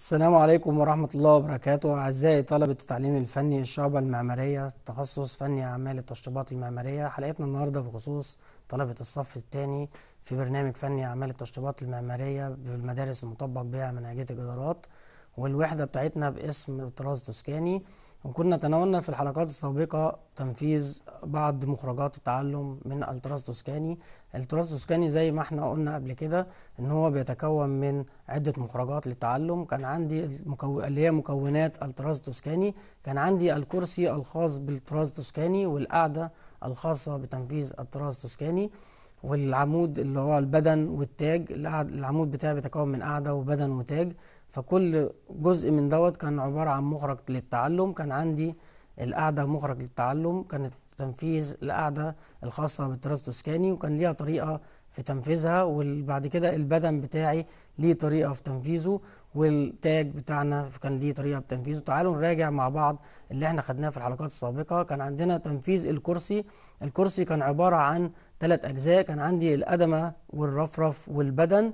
السلام عليكم ورحمة الله وبركاته أعزائي طلبة التعليم الفني الشعبة المعمارية تخصص فني أعمال التشطيبات المعمارية حلقتنا النهاردة بخصوص طلبة الصف الثاني في برنامج فني أعمال التشطيبات المعمارية بالمدارس المطبق بها منهجية الجدارات والوحدة بتاعتنا باسم طراز توسكاني وكنا تناولنا في الحلقات السابقة تنفيذ بعض مخرجات التعلم من الطراز توسكاني الطراز توسكاني زي ما احنا قلنا قبل كده ان هو بيتكون من عدة مخرجات للتعلم كان عندي المكو... اللي هي مكونات الطراز توسكاني كان عندي الكرسي الخاص بالطراز توسكاني والقعدة الخاصة بتنفيذ الطراز توسكاني والعمود اللي هو البدن والتاج العمود بتاعي بيتكون من قعدة وبدن وتاج فكل جزء من دوت كان عبارة عن مخرج للتعلم كان عندي القعدة مخرج للتعلم كانت تنفيذ القعدة الخاصة التوسكاني وكان ليها طريقة في تنفيذها وبعد كده البدن بتاعي ليه طريقة في تنفيذه والتاج بتاعنا فكان ليه طريقه بتنفيذه تعالوا نراجع مع بعض اللي احنا خدناه في الحلقات السابقه كان عندنا تنفيذ الكرسي الكرسي كان عباره عن ثلاث اجزاء كان عندي الادمه والرفرف والبدن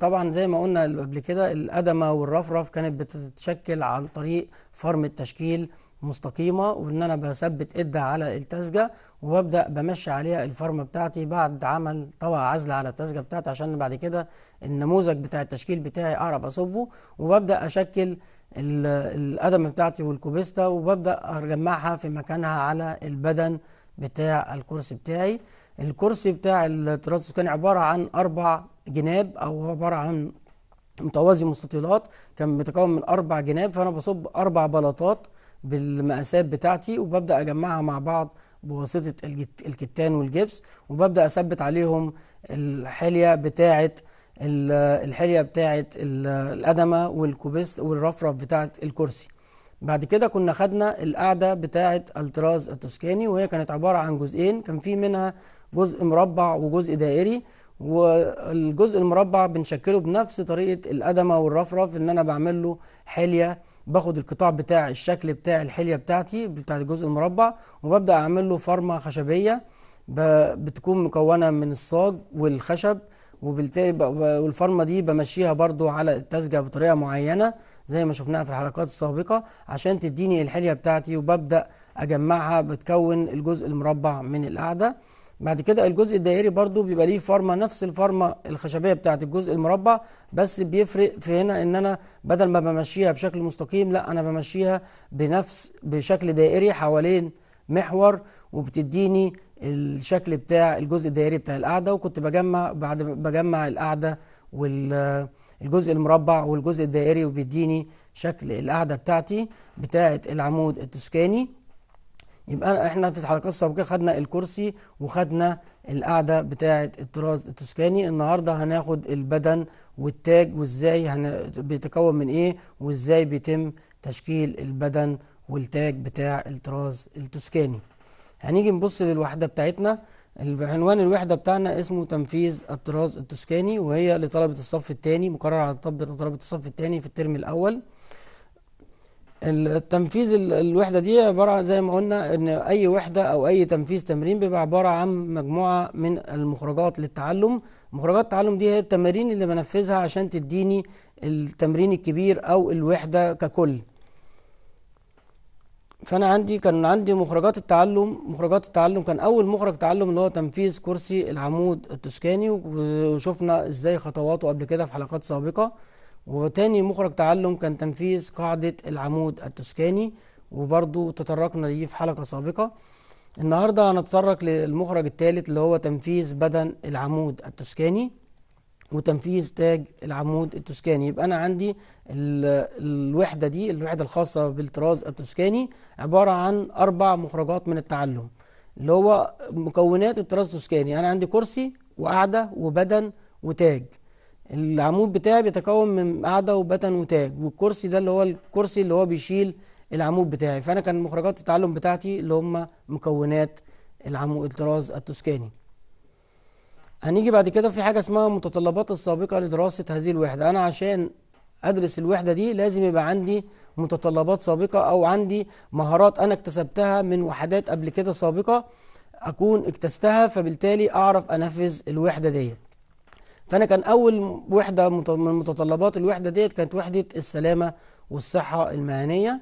طبعا زي ما قلنا قبل كده الادمه والرفرف كانت بتتشكل عن طريق فرم التشكيل مستقيمة وإن أنا بثبت إدة على التزجة وببدأ بمشي عليها الفرمة بتاعتي بعد عمل طبقة عزلة على التزجة بتاعتي عشان بعد كده النموذج بتاع التشكيل بتاعي أعرف أصبه وببدأ أشكل الأدم بتاعتي والكوبيستا وببدأ أجمعها في مكانها على البدن بتاع الكرسي بتاعي الكرسي بتاع التراسوس كان عبارة عن أربع جناب أو عبارة عن متوازي مستطيلات كان بيتكون من أربع جناب فأنا بصب أربع بلاطات بالمقاسات بتاعتي وببدأ أجمعها مع بعض بواسطة الكتان والجبس وببدأ أثبت عليهم الحلية بتاعة الحلية بتاعة القدمة والكوبيست والرفرف بتاعة الكرسي بعد كده كنا خدنا القاعدة بتاعة الطراز التوسكاني وهي كانت عبارة عن جزئين كان في منها جزء مربع وجزء دائري والجزء المربع بنشكله بنفس طريقة القدمة والرفرف ان انا بعمل له حلية باخد القطاع بتاع الشكل بتاع الحليه بتاعتي بتاعت الجزء المربع وببدا اعمل له فرمه خشبيه بتكون مكونه من الصاج والخشب وبالتالي والفرمه دي بمشيها برضو على التسجيع بطريقه معينه زي ما شفناها في الحلقات السابقه عشان تديني الحليه بتاعتي وببدا اجمعها بتكون الجزء المربع من القعده بعد كده الجزء الدائري برضو بيبقى ليه فارما نفس الفارما الخشبيه بتاعت الجزء المربع بس بيفرق في هنا ان انا بدل ما بمشيها بشكل مستقيم لا انا بمشيها بنفس بشكل دائري حوالين محور وبتديني الشكل بتاع الجزء الدائري بتاع القعدة وكنت بجمع بعد بجمع القعدة والجزء المربع والجزء الدائري وبيديني شكل القعدة بتاعتي بتاعت العمود التسكاني يبقى احنا في الحلقه السابقه خدنا الكرسي وخدنا القاعده بتاعه الطراز التوسكاني النهارده هناخد البدن والتاج وازاي هن... بيتكون من ايه وازاي بيتم تشكيل البدن والتاج بتاع الطراز التوسكاني هنيجي نبص للوحده بتاعتنا عنوان الوحدة بتاعنا اسمه تنفيذ الطراز التوسكاني وهي لطلبة الصف الثاني مقرر على طلبة الصف الثاني في الترم الأول التنفيذ الوحده دي عباره زي ما قلنا ان اي وحده او اي تنفيذ تمرين بيبقى عباره عن مجموعه من المخرجات للتعلم مخرجات التعلم دي هي التمارين اللي بنفذها عشان تديني التمرين الكبير او الوحده ككل فانا عندي كان عندي مخرجات التعلم مخرجات التعلم كان اول مخرج تعلم اللي هو تنفيذ كرسي العمود التسكاني وشفنا ازاي خطواته قبل كده في حلقات سابقه وتاني مخرج تعلم كان تنفيذ قاعدة العمود التسكاني وبرضو تطرقنا ليه في حلقة سابقة النهاردة هنتطرق للمخرج الثالث اللي هو تنفيذ بدن العمود التسكاني وتنفيذ تاج العمود التسكاني يبقى أنا عندي الوحدة دي الوحدة الخاصة بالطراز التسكاني عبارة عن أربع مخرجات من التعلم اللي هو مكونات الطراز التسكاني أنا عندي كرسي وقعدة وبدن وتاج العمود بتاعي بيتكون من قعده وبتن وتاج والكرسي ده اللي هو الكرسي اللي هو بيشيل العمود بتاعي فانا كان مخرجات التعلم بتاعتي اللي هم مكونات العمود الطراز التوسكاني هنيجي بعد كده في حاجه اسمها متطلبات السابقه لدراسه هذه الوحده انا عشان ادرس الوحده دي لازم يبقى عندي متطلبات سابقه او عندي مهارات انا اكتسبتها من وحدات قبل كده سابقه اكون اكتستها فبالتالي اعرف انفذ الوحده ديت فانا كان اول وحده من متطلبات الوحده ديت كانت وحده السلامه والصحه المهنيه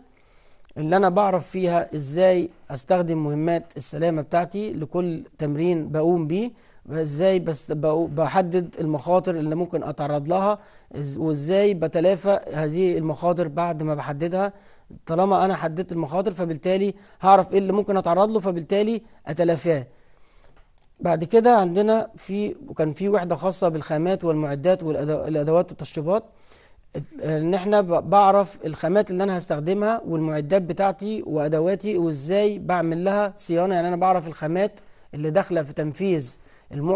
اللي انا بعرف فيها ازاي استخدم مهمات السلامه بتاعتي لكل تمرين بقوم بيه ازاي بس بحدد المخاطر اللي ممكن اتعرض لها وازاي بتلافى هذه المخاطر بعد ما بحددها طالما انا حددت المخاطر فبالتالي هعرف ايه اللي ممكن اتعرض له فبالتالي اتلافاه بعد كده عندنا في كان في وحده خاصه بالخامات والمعدات والادوات والتشطيبات ان احنا بعرف الخامات اللي انا هستخدمها والمعدات بتاعتي وادواتي وازاي بعمل لها صيانه يعني انا بعرف الخامات اللي داخله في تنفيذ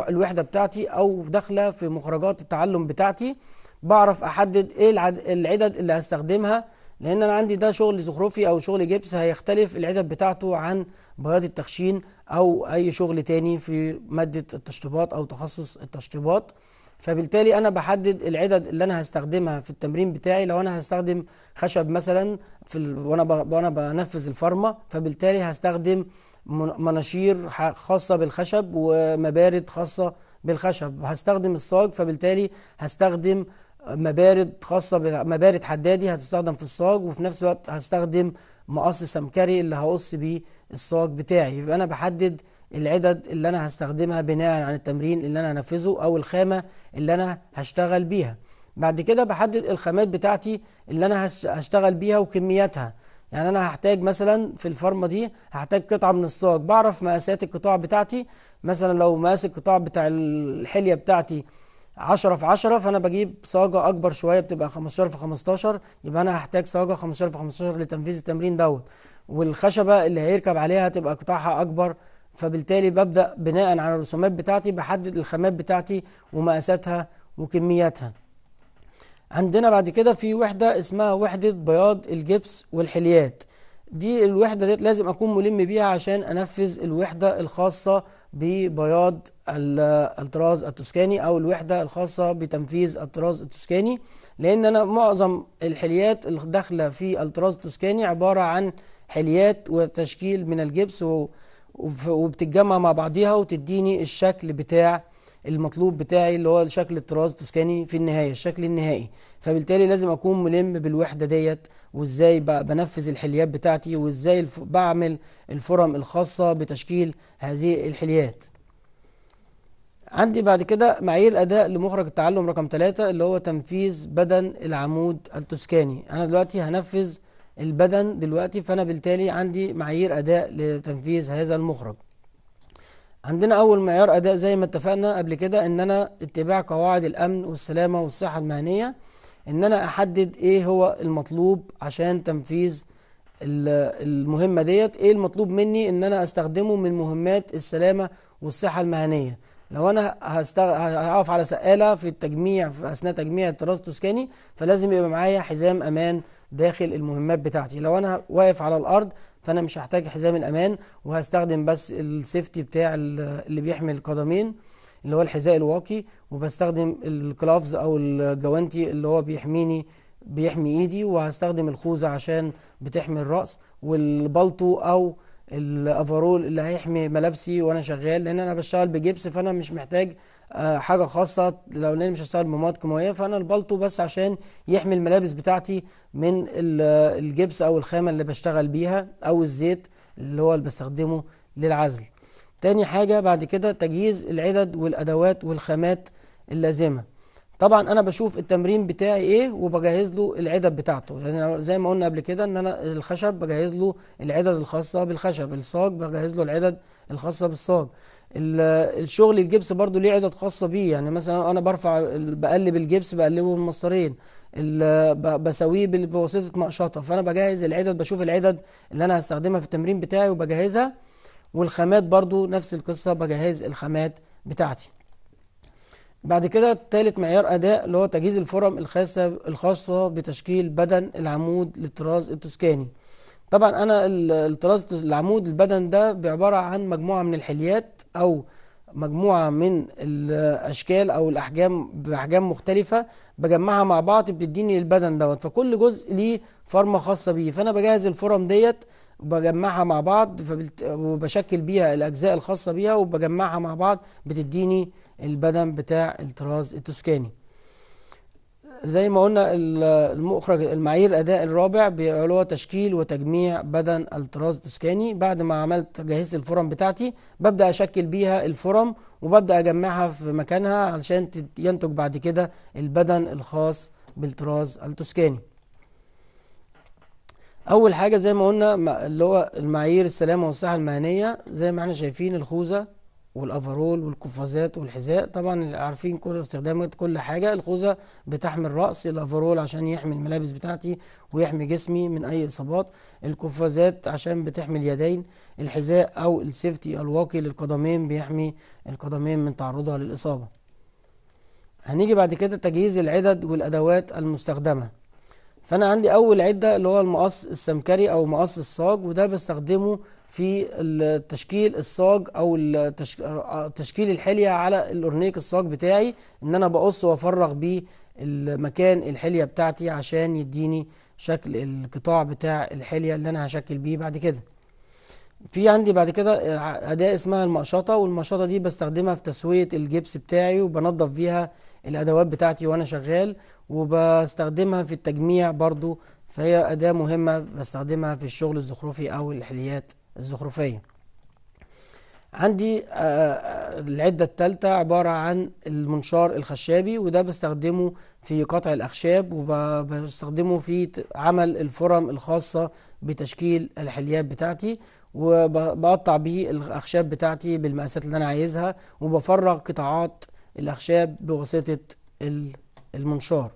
الوحده بتاعتي او داخله في مخرجات التعلم بتاعتي بعرف احدد ايه العدد اللي هستخدمها لان انا عندي ده شغل زخرفي او شغل جبس هيختلف العدد بتاعته عن بياض التخشين او اي شغل تاني في ماده التشطيبات او تخصص التشطيبات فبالتالي انا بحدد العدد اللي انا هستخدمها في التمرين بتاعي لو انا هستخدم خشب مثلا في ال... وانا ب... وانا بنفذ الفرمه فبالتالي هستخدم مناشير خاصه بالخشب ومبارد خاصه بالخشب هستخدم الصاج فبالتالي هستخدم مبارد خاصة مبارد حدادي هتستخدم في الصاج وفي نفس الوقت هستخدم مقص سمكري اللي هقص بيه الصاج بتاعي يبقى أنا بحدد العدد اللي أنا هستخدمها بناء عن التمرين اللي أنا هنفذه أو الخامة اللي أنا هشتغل بيها بعد كده بحدد الخامات بتاعتي اللي أنا هشتغل بيها وكمياتها يعني انا هحتاج مثلا في الفرمة دي هحتاج قطعه من الصاج بعرف مقاسات القطاع بتاعتي مثلا لو مقاس القطاع بتاع الحليه بتاعتي 10 في 10 فانا بجيب صاجه اكبر شويه بتبقى 15 في 15 يبقى انا هحتاج صاجه 15 في 15 لتنفيذ التمرين دوت والخشبه اللي هيركب عليها هتبقى قطاعها اكبر فبالتالي ببدا بناء على الرسومات بتاعتي بحدد الخامات بتاعتي ومقاساتها وكمياتها عندنا بعد كده في وحده اسمها وحده بياض الجبس والحليات دي الوحدة ديت لازم أكون ملم بيها عشان أنفذ الوحدة الخاصة ببياض الطراز التسكاني أو الوحدة الخاصة بتنفيذ الطراز التسكاني لأن أنا معظم الحليات الداخلة في الطراز التسكاني عبارة عن حليات وتشكيل من الجبس وبتتجمع مع بعضيها وتديني الشكل بتاع المطلوب بتاعي اللي هو شكل الطراز التسكاني في النهايه الشكل النهائي فبالتالي لازم اكون ملم بالوحده ديت وازاي بنفذ الحليات بتاعتي وازاي الف... بعمل الفرم الخاصه بتشكيل هذه الحليات عندي بعد كده معايير اداء لمخرج التعلم رقم 3 اللي هو تنفيذ بدن العمود التسكاني انا دلوقتي هنفذ البدن دلوقتي فانا بالتالي عندي معايير اداء لتنفيذ هذا المخرج عندنا أول معيار أداء زي ما اتفقنا قبل كده إن أنا اتباع قواعد الأمن والسلامة والصحة المهنية إن أنا أحدد إيه هو المطلوب عشان تنفيذ المهمة ديت إيه المطلوب مني إن أنا أستخدمه من مهمات السلامة والصحة المهنية لو انا هستغ... هقف على سقاله في التجميع في اثناء تجميع الطراز التسكني فلازم يبقى معايا حزام امان داخل المهمات بتاعتي لو انا واقف على الارض فانا مش هحتاج حزام الامان وهستخدم بس السيفتي بتاع اللي بيحمي القدمين اللي هو الحذاء الواقي وبستخدم الكلافز او الجوانتي اللي هو بيحميني بيحمي ايدي وهستخدم الخوذه عشان بتحمي الراس والبلطو او الافرول اللي هيحمي ملابسي وانا شغال لان انا بشتغل بجبس فانا مش محتاج آه، حاجه خاصه لو انا مش هشتغل بمواد كيميائيه فانا البلطو بس عشان يحمي الملابس بتاعتي من الجبس او الخامه اللي بشتغل بيها او الزيت اللي هو اللي بستخدمه للعزل تاني حاجه بعد كده تجهيز العدد والادوات والخامات اللازمه طبعا انا بشوف التمرين بتاعي ايه وبجهز له العدد بتاعته يعني زي ما قلنا قبل كده ان انا الخشب بجهز له العدد الخاصه بالخشب الصاج بجهز له العدد الخاصه بالصاج الشغل الجبس برضو ليه عدد خاصه بيه يعني مثلا انا برفع بقلب الجبس بقلبه بالمسطرين بسويه بواسطه مقشطه فانا بجهز العدد بشوف العدد اللي انا هستخدمها في التمرين بتاعي وبجهزها والخامات برضو نفس القصه بجهز الخامات بتاعتي بعد كده ثالث معيار أداء اللي هو تجهيز الفرم الخاصة الخاصة بتشكيل بدن العمود للطراز التسكاني طبعا أنا الطراز العمود البدن ده بعبارة عن مجموعة من الحليات أو مجموعة من الأشكال أو الأحجام بأحجام مختلفة بجمعها مع بعض بتديني البدن دوت فكل جزء ليه فرمة خاصة بيه فأنا بجهز الفرم ديت بجمعها مع بعض وبشكل بيها الأجزاء الخاصة بيها وبجمعها مع بعض بتديني البدن بتاع الطراز التوسكاني زي ما قلنا المخرج المعايير الاداء الرابع هو تشكيل وتجميع بدن الطراز التسكاني بعد ما عملت جهزت الفرم بتاعتي ببدا اشكل بيها الفرم وببدا اجمعها في مكانها علشان ينتج بعد كده البدن الخاص بالطراز التسكاني اول حاجه زي ما قلنا اللي هو المعايير السلامه والصحه المهنيه زي ما احنا شايفين الخوذه والافرول والقفازات والحذاء طبعا عارفين كل استخدامات كل حاجه الخوذه بتحمي الراس الافرول عشان يحمي الملابس بتاعتي ويحمي جسمي من اي اصابات القفازات عشان بتحمي اليدين الحذاء او السيفتي الواقي للقدمين بيحمي القدمين من تعرضها للاصابه هنيجي بعد كده تجهيز العدد والادوات المستخدمه فانا عندي اول عده اللي هو المقص السمكري او مقص الصاج وده بستخدمه في تشكيل الصاج او تشكيل الحليه على الاورنيك الصاج بتاعي ان انا بقص وافرغ بيه المكان الحليه بتاعتي عشان يديني شكل القطاع بتاع الحليه اللي انا هشكل بيه بعد كده في عندي بعد كده اداه اسمها المقشطه والمقشطه دي بستخدمها في تسويه الجبس بتاعي وبنضف بيها الادوات بتاعتي وانا شغال وبستخدمها في التجميع برضو فهي اداه مهمه بستخدمها في الشغل الزخرفي او الحليات الزخرفية عندي آه، آه، العدة الثالثة عبارة عن المنشار الخشابي وده بستخدمه في قطع الأخشاب وبستخدمه في عمل الفرم الخاصة بتشكيل الحليات بتاعتي وبقطع بيه الأخشاب بتاعتي بالمقاسات اللي أنا عايزها وبفرغ قطاعات الأخشاب بواسطة المنشار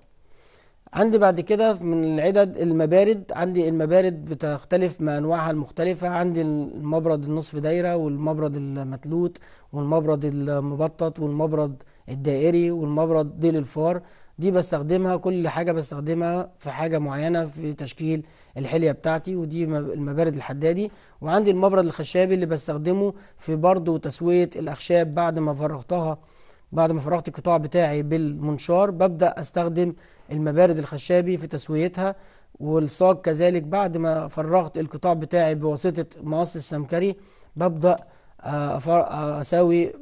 عندي بعد كده من العدد المبارد عندي المبارد بتختلف ما انواعها المختلفة عندي المبرد النصف دايرة والمبرد المتلوت والمبرد المبطط والمبرد الدائري والمبرد ديل الفار دي بستخدمها كل حاجة بستخدمها في حاجة معينة في تشكيل الحلية بتاعتي ودي المبارد الحدادي وعندي المبرد الخشابي اللي بستخدمه في برضه تسوية الأخشاب بعد ما فرغتها بعد ما فرغت القطاع بتاعي بالمنشار ببدأ أستخدم المبارد الخشابي في تسويتها والصاج كذلك بعد ما فرغت القطاع بتاعي بواسطة مقص السمكري ببدأ آه، آه، أساوي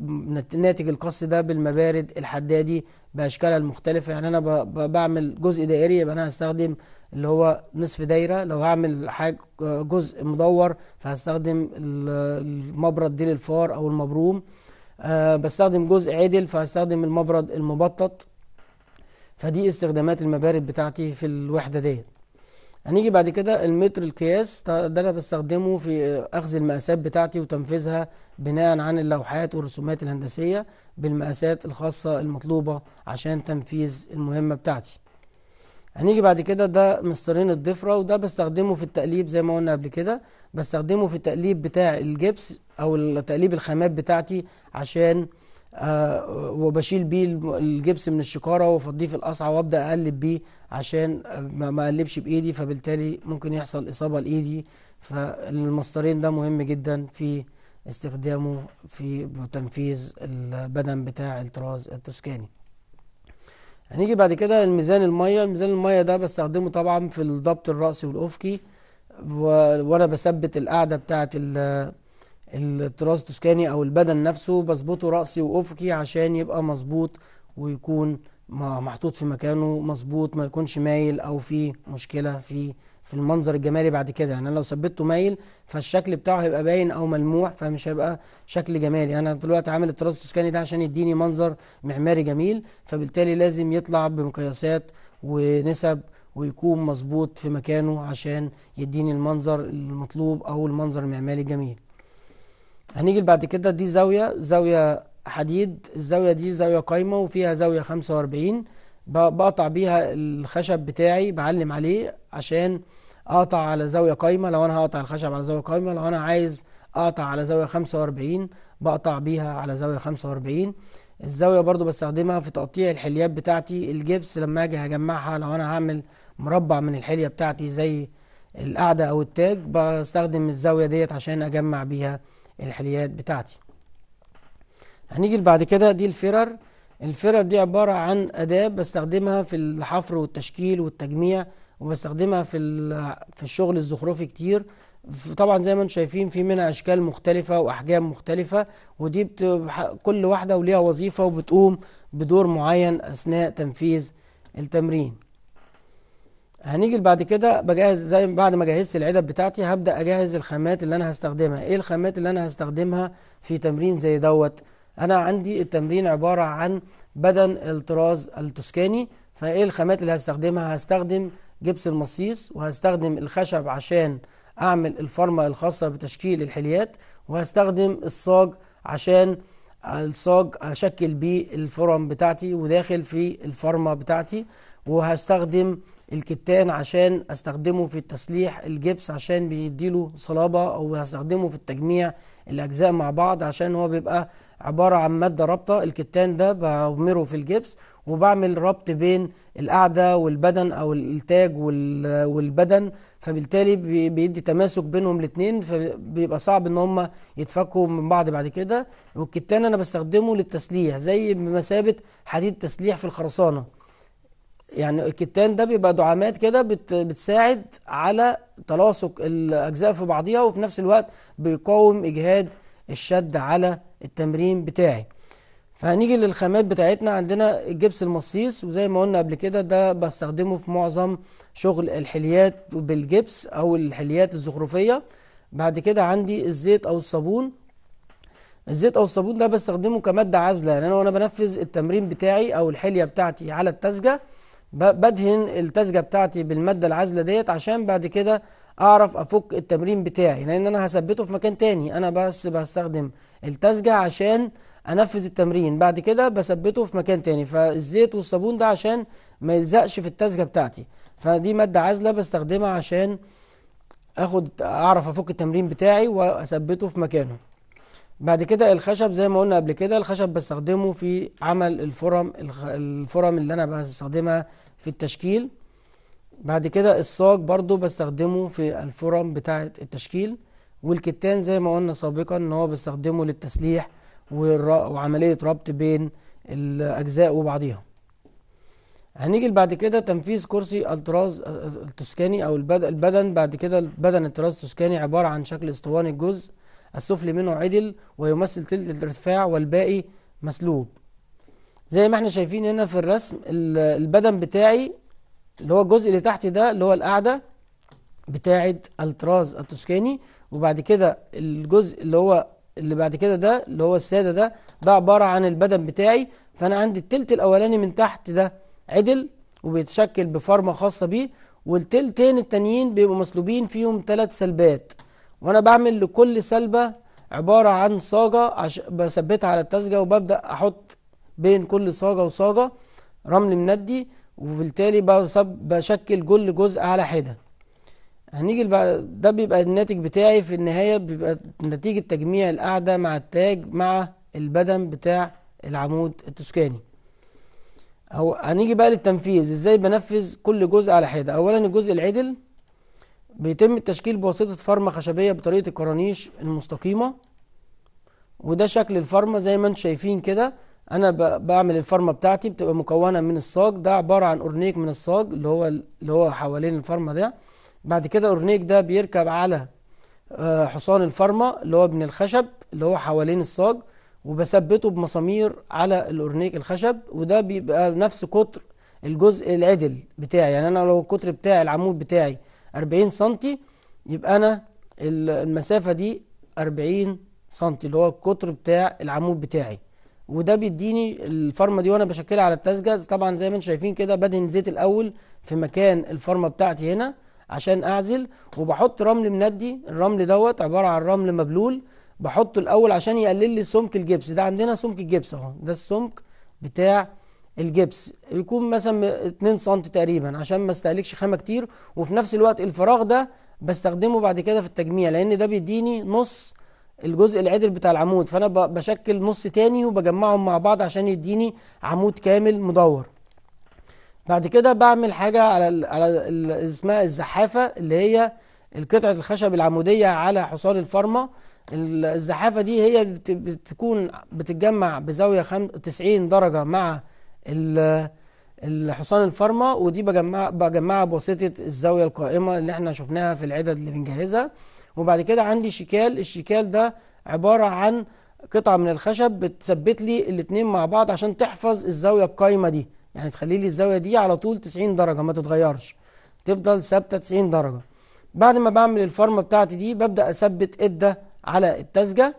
ناتج القص ده بالمبارد الحدادي بأشكالها المختلفة يعني أنا بعمل جزء دائري يبقى أنا هستخدم اللي هو نصف دايرة لو هعمل حاجة جزء مدور فهستخدم المبرد ديل الفار أو المبروم أه بستخدم جزء عدل فهستخدم المبرد المبطط فدي استخدامات المبارد بتاعتي في الوحدة ديت هنيجي بعد كده المتر القياس ده انا بستخدمه في آه، اخذ المقاسات بتاعتي وتنفيذها بناء عن اللوحات والرسومات الهندسيه بالمقاسات الخاصه المطلوبه عشان تنفيذ المهمه بتاعتي هنيجي بعد كده ده مسترين الضفرة وده بستخدمه في التقليب زي ما قلنا قبل كده بستخدمه في التقليب بتاع الجبس او تقليب الخامات بتاعتي عشان آه وبشيل بيه الجبس من الشكارة وافضيه في القصعة وابدأ اقلب بيه عشان ما اقلبش بايدي فبالتالي ممكن يحصل اصابة لايدي فالمسطرين ده مهم جدا في استخدامه في تنفيذ البدن بتاع الطراز التوسكاني هنيجي بعد كده الميزان المية الميزان المية ده بستخدمه طبعا في الضبط الرأسي والأفقي وأنا بثبت القاعدة بتاعة التراث التسكاني أو البدن نفسه بظبطه رأسي وأفقي عشان يبقى مظبوط ويكون محطوط في مكانه مظبوط ما يكونش مايل أو في مشكلة في في المنظر الجمالي بعد كده يعني انا لو ثبته مايل فالشكل بتاعه هيبقى باين او ملموح فمش هيبقى شكل جمالي انا دلوقتي عامل الطراز التسكاني ده عشان يديني منظر معماري جميل فبالتالي لازم يطلع بمقياسات ونسب ويكون مظبوط في مكانه عشان يديني المنظر المطلوب او المنظر المعماري الجميل هنيجي بعد كده دي زاويه زاويه حديد الزاويه دي زاويه قايمه وفيها زاويه 45 بقطع بيها الخشب بتاعي بعلم عليه عشان اقطع على زاويه قايمه لو انا هقطع الخشب على زاويه قايمه لو انا عايز اقطع على زاويه 45 بقطع بيها على زاويه 45 الزاويه برضو بستخدمها في تقطيع الحليات بتاعتي الجبس لما اجي هجمعها لو انا هعمل مربع من الحليه بتاعتي زي القعده او التاج بستخدم الزاويه ديت عشان اجمع بيها الحليات بتاعتي هنيجي بعد كده دي الفرر الفرر دي عباره عن اداه بستخدمها في الحفر والتشكيل والتجميع وبستخدمها في في الشغل الزخرفي كتير طبعا زي ما انتم شايفين في منها اشكال مختلفه واحجام مختلفه ودي كل واحده وليها وظيفه وبتقوم بدور معين اثناء تنفيذ التمرين هنيجي بعد كده بجهز زي بعد ما جهزت العدد بتاعتي هبدا اجهز الخامات اللي انا هستخدمها ايه الخامات اللي انا هستخدمها في تمرين زي دوت انا عندي التمرين عباره عن بدن الطراز التوسكاني فايه الخامات اللي هستخدمها هستخدم جبس المصيص وهستخدم الخشب عشان اعمل الفرمة الخاصة بتشكيل الحليات وهستخدم الصاج عشان الصاج اشكل بيه الفرم بتاعتي وداخل في الفرمة بتاعتي وهستخدم الكتان عشان استخدمه في التسليح الجبس عشان بيديله صلابة او هستخدمه في التجميع الاجزاء مع بعض عشان هو بيبقى عبارة عن مادة رابطة الكتان ده بعمره في الجبس وبعمل ربط بين القعدة والبدن أو التاج والبدن فبالتالي بيدي تماسك بينهم الاتنين فبيبقى صعب إن هم يتفكوا من بعض بعد كده والكتان أنا بستخدمه للتسليح زي بمثابة حديد تسليح في الخرسانة يعني الكتان ده بيبقى دعامات كده بتساعد على تلاصق الاجزاء في بعضها وفي نفس الوقت بيقاوم اجهاد الشد على التمرين بتاعي فهنيجي للخامات بتاعتنا عندنا الجبس المصيص وزي ما قلنا قبل كده ده بستخدمه في معظم شغل الحليات بالجبس او الحليات الزخرفيه بعد كده عندي الزيت او الصابون الزيت او الصابون ده بستخدمه كماده عازله يعني انا وانا بنفذ التمرين بتاعي او الحليه بتاعتي على التسجه بدهن التزجة بتاعتي بالمادة العازلة ديت عشان بعد كده اعرف افك التمرين بتاعي لان انا هثبته في مكان تاني انا بس بستخدم التزجة عشان انفذ التمرين بعد كده بثبته في مكان تاني فالزيت والصابون ده عشان ما يلزقش في التزجة بتاعتي فدي مادة عازلة بستخدمها عشان اخد اعرف افك التمرين بتاعي واثبته في مكانه بعد كده الخشب زي ما قلنا قبل كده الخشب بستخدمه في عمل الفرم الفرم اللي انا بستخدمها في التشكيل بعد كده الصاج برضو بستخدمه في الفرم بتاعة التشكيل والكتان زي ما قلنا سابقا ان هو بستخدمه للتسليح وعملية ربط بين الاجزاء وبعضيها هنيجي بعد كده تنفيذ كرسي الطراز التسكاني او البدن بعد كده بدن الطراز التسكاني عبارة عن شكل اسطواني الجزء السفلي منه عدل ويمثل تلت الارتفاع والباقي مسلوب زي ما احنا شايفين هنا في الرسم البدن بتاعي اللي هو الجزء اللي تحت ده اللي هو القاعدة بتاعة الطراز التوسكاني وبعد كده الجزء اللي هو اللي بعد كده ده اللي هو السادة ده ده عبارة عن البدن بتاعي فأنا عندي التلت الأولاني من تحت ده عدل وبيتشكل بفرمة خاصة بيه والتلتين التانيين بيبقوا مسلوبين فيهم ثلاث سلبات وانا بعمل لكل سلبة عبارة عن صاجة عش... بثبتها على التزجة وببدأ احط بين كل صاجة وصاجة رمل مندي وبالتالي بشكل كل جزء على حده هنيجي بعد ده بيبقى الناتج بتاعي في النهاية بيبقى نتيجة تجميع القاعدة مع التاج مع البدن بتاع العمود التسكاني أو هنيجي بقى للتنفيذ ازاي بنفذ كل جزء على حدة أولا الجزء العدل بيتم التشكيل بواسطة فرمة خشبية بطريقة الكرانيش المستقيمة وده شكل الفرمة زي ما انتم شايفين كده انا بعمل الفرمة بتاعتي بتبقى مكونة من الصاج ده عبارة عن اورنيك من الصاج اللي هو اللي هو حوالين الفرمة ده بعد كده اورنيك ده بيركب على آه، حصان الفرمة اللي هو من الخشب اللي هو حوالين الصاج وبثبته بمسامير على الاورنيك الخشب وده بيبقى نفس قطر الجزء العدل بتاعي يعني انا لو القطر بتاعي العمود بتاعي 40 سنتي يبقى أنا المسافة دي 40 سنتي اللي هو القطر بتاع العمود بتاعي وده بيديني الفرمة دي وانا بشكلها على التزجة طبعا زي ما انتم شايفين كده بدهن زيت الاول في مكان الفرمة بتاعتي هنا عشان اعزل وبحط رمل مندي الرمل دوت عبارة عن رمل مبلول بحطه الاول عشان يقلل لي سمك الجبس ده عندنا سمك الجبس اهو ده السمك بتاع الجبس يكون مثلا 2 سم تقريبا عشان ما استهلكش خامه كتير وفي نفس الوقت الفراغ ده بستخدمه بعد كده في التجميع لان ده بيديني نص الجزء العدل بتاع العمود فانا بشكل نص تاني وبجمعهم مع بعض عشان يديني عمود كامل مدور بعد كده بعمل حاجه على على اسمها الزحافه اللي هي القطعه الخشب العموديه على حصان الفرمه الزحافه دي هي بتكون بتتجمع بزاويه 90 درجه مع الحصان الفارما ودي بجمع بجمعها بواسطه الزاويه القائمه اللي احنا شفناها في العدد اللي بنجهزها وبعد كده عندي شيكال الشيكال ده عباره عن قطعه من الخشب بتثبت لي الاثنين مع بعض عشان تحفظ الزاويه القائمه دي يعني تخلي لي الزاويه دي على طول 90 درجه ما تتغيرش تفضل ثابته 90 درجه بعد ما بعمل الفرمه بتاعتي دي ببدا اثبت اده على التزجه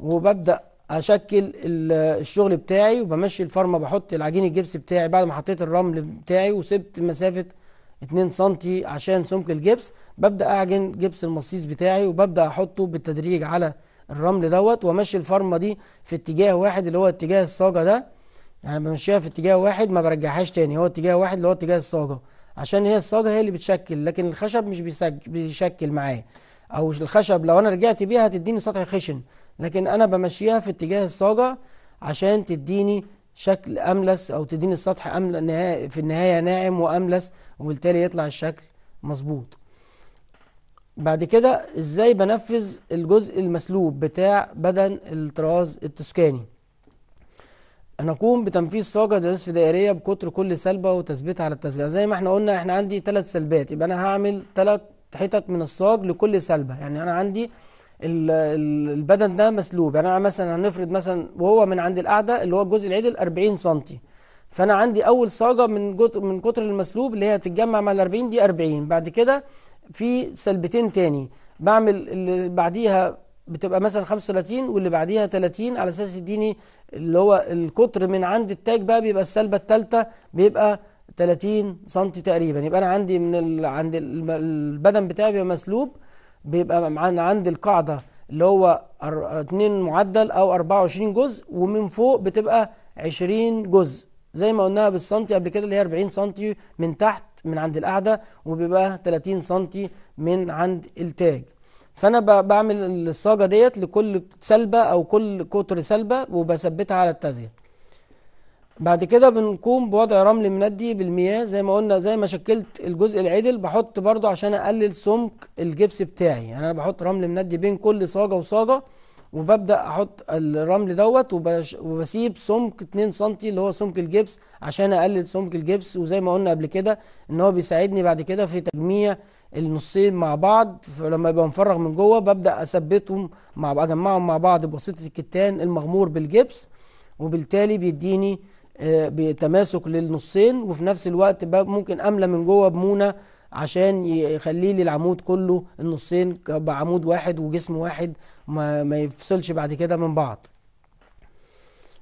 وببدا اشكل الشغل بتاعي وبمشي الفرمه بحط العجين الجبس بتاعي بعد ما حطيت الرمل بتاعي وسبت مسافه 2 سم عشان سمك الجبس ببدا اعجن جبس المصيص بتاعي وببدا احطه بالتدريج على الرمل دوت وامشي الفرمه دي في اتجاه واحد اللي هو اتجاه الصاجه ده يعني بمشيها في اتجاه واحد ما برجعهاش تاني هو اتجاه واحد اللي هو اتجاه الصاجه عشان هي الصاجه هي اللي بتشكل لكن الخشب مش بيشكل معايا او الخشب لو انا رجعت بيها هتديني سطح خشن لكن أنا بمشيها في اتجاه الصاجة عشان تديني شكل أملس أو تديني السطح أمل في النهاية ناعم وأملس وبالتالي يطلع الشكل مظبوط بعد كده ازاي بنفذ الجزء المسلوب بتاع بدن الطراز التسكاني هنقوم بتنفيذ صاجة درس دائرية بقطر كل سلبة وتثبيتها على التسجيل زي ما احنا قلنا احنا عندي ثلاث سلبات يبقى انا هعمل ثلاث حتت من الصاج لكل سلبة يعني انا عندي البدن ده مسلوب يعني انا مثلا هنفرض مثلا وهو من عند القعده اللي هو الجزء العدل 40 سم فانا عندي اول صاجه من من كتر المسلوب اللي هي تتجمع مع ال 40 دي 40 بعد كده في سلبتين تاني بعمل اللي بعديها بتبقى مثلا 35 واللي بعديها 30 على اساس يديني اللي هو القطر من عند التاج بقى بيبقى السلبه الثالثه بيبقى 30 سم تقريبا يبقى انا عندي من ال... عند البدن بتاعي بيبقى مسلوب بيبقى معانا عند القاعدة اللي هو 2 معدل أو 24 جزء ومن فوق بتبقى 20 جزء زي ما قلناها بالسنتي قبل كده اللي هي 40 سنتي من تحت من عند القاعدة وبيبقى 30 سنتي من عند التاج فأنا بعمل الصاجة ديت لكل سلبة أو كل قطر سلبة وبثبتها على التازية بعد كده بنقوم بوضع رمل مندي بالمياه زي ما قلنا زي ما شكلت الجزء العدل بحط برضو عشان اقلل سمك الجبس بتاعي يعني انا بحط رمل مندي بين كل صاجه وصاجه وببدا احط الرمل دوت وبسيب سمك 2 سم اللي هو سمك الجبس عشان اقلل سمك الجبس وزي ما قلنا قبل كده ان هو بيساعدني بعد كده في تجميع النصين مع بعض فلما يبقى مفرغ من جوه ببدا اثبتهم مع اجمعهم مع بعض بواسطه الكتان المغمور بالجبس وبالتالي بيديني آه، بتماسك للنصين وفي نفس الوقت ممكن املى من جوه بمونه عشان يخليه لي العمود كله النصين بعمود واحد وجسم واحد ما, ما يفصلش بعد كده من بعض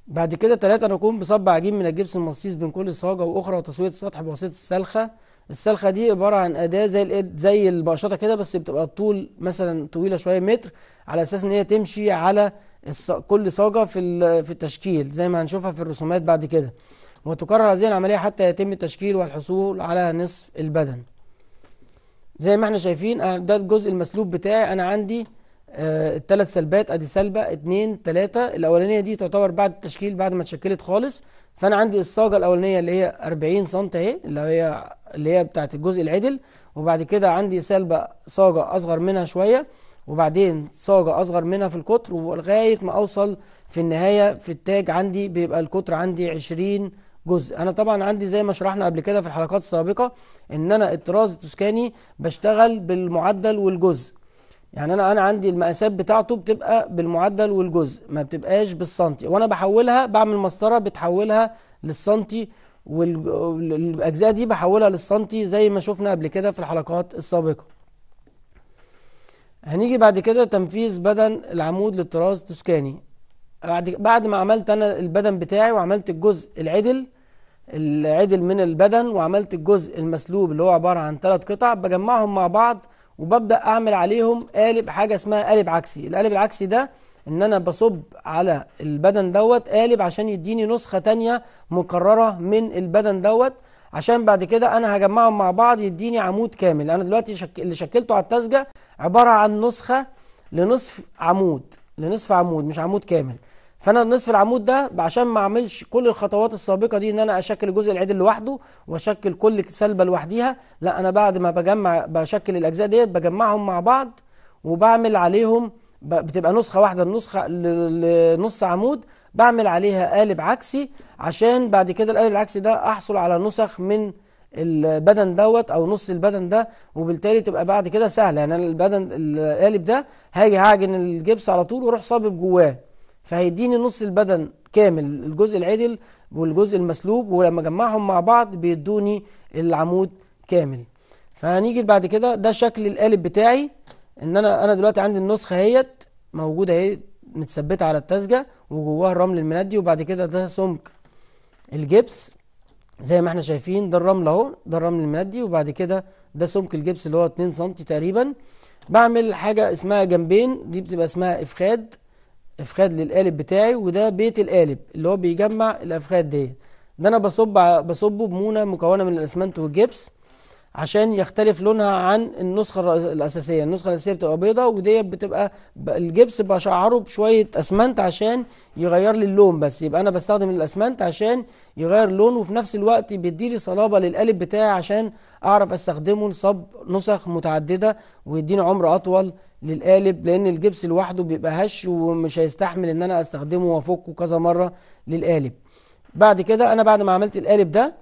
بعد كده ثلاثة نقوم بصب عجين من الجبس المصيص بين كل صاجة وأخرى وتسوية السطح بواسطة السلخة السلخة دي عبارة عن أداة زي إيه، زي البقشطة كده بس بتبقى الطول مثلا طويلة شوية متر على أساس إن هي تمشي على كل صاجة في في التشكيل زي ما هنشوفها في الرسومات بعد كده وتكرر هذه العملية حتى يتم التشكيل والحصول على نصف البدن زي ما احنا شايفين ده الجزء المسلوب بتاعي انا عندي آه الثلاث سلبات ادي سلبة اتنين تلاتة الاولانية دي تعتبر بعد التشكيل بعد ما اتشكلت خالص فانا عندي الصاجة الاولانية اللي هي 40 سم اهي اللي هي اللي هي بتاعت الجزء العدل وبعد كده عندي سلبة صاجة اصغر منها شوية وبعدين صاجة أصغر منها في القطر ولغاية ما أوصل في النهاية في التاج عندي بيبقى القطر عندي 20 جزء أنا طبعا عندي زي ما شرحنا قبل كده في الحلقات السابقة إن أنا الطراز التسكاني بشتغل بالمعدل والجزء يعني أنا أنا عندي المقاسات بتاعته بتبقى بالمعدل والجزء ما بتبقاش بالسنتي وأنا بحولها بعمل مسطرة بتحولها للسنتي والأجزاء دي بحولها للسنتي زي ما شفنا قبل كده في الحلقات السابقة هنيجي بعد كده تنفيذ بدن العمود للطراز التسكاني بعد بعد ما عملت انا البدن بتاعي وعملت الجزء العدل العدل من البدن وعملت الجزء المسلوب اللي هو عباره عن ثلاث قطع بجمعهم مع بعض وببدا اعمل عليهم قالب حاجه اسمها قالب عكسي القالب العكسي ده ان انا بصب على البدن دوت قالب عشان يديني نسخه تانية مكرره من البدن دوت عشان بعد كده انا هجمعهم مع بعض يديني عمود كامل انا دلوقتي شك... اللي شكلته على التسجه عباره عن نسخه لنصف عمود لنصف عمود مش عمود كامل فانا نصف العمود ده عشان ما اعملش كل الخطوات السابقه دي ان انا اشكل الجزء العدل لوحده واشكل كل سلبه لوحديها لا انا بعد ما بجمع بشكل الاجزاء ديت بجمعهم مع بعض وبعمل عليهم بتبقى نسخه واحده النسخه لنص عمود بعمل عليها قالب عكسي عشان بعد كده القالب العكسي ده احصل على نسخ من البدن دوت او نص البدن ده وبالتالي تبقى بعد كده سهله يعني انا البدن القالب ده هاجي هعجن الجبس على طول واروح صابب جواه فهيديني نص البدن كامل الجزء العدل والجزء المسلوب ولما اجمعهم مع بعض بيدوني العمود كامل فهنيجي بعد كده ده شكل القالب بتاعي ان انا انا دلوقتي عندي النسخه اهيت موجوده اهي متثبته على التسجه وجواها الرمل المندي وبعد كده ده سمك الجبس زي ما احنا شايفين ده الرمل اهو ده الرمل المندي وبعد كده ده سمك الجبس اللي هو 2 سم تقريبا بعمل حاجه اسمها جنبين دي بتبقى اسمها افخاد افخاد للقالب بتاعي وده بيت القالب اللي هو بيجمع الافخاد دي ده انا بصب بصبه بمونه مكونه من الاسمنت والجبس عشان يختلف لونها عن النسخة الأساسية النسخة الأساسية بتبقى بيضة وديت بتبقى الجبس بشعره بشوية أسمنت عشان يغير لي اللون بس يبقى أنا بستخدم الأسمنت عشان يغير لونه وفي نفس الوقت لي صلابة للقالب بتاعي عشان أعرف أستخدمه لصب نسخ متعددة ويديني عمر أطول للقالب لأن الجبس لوحده بيبقى هش ومش هيستحمل إن أنا أستخدمه وأفكه كذا مرة للقالب بعد كده أنا بعد ما عملت القالب ده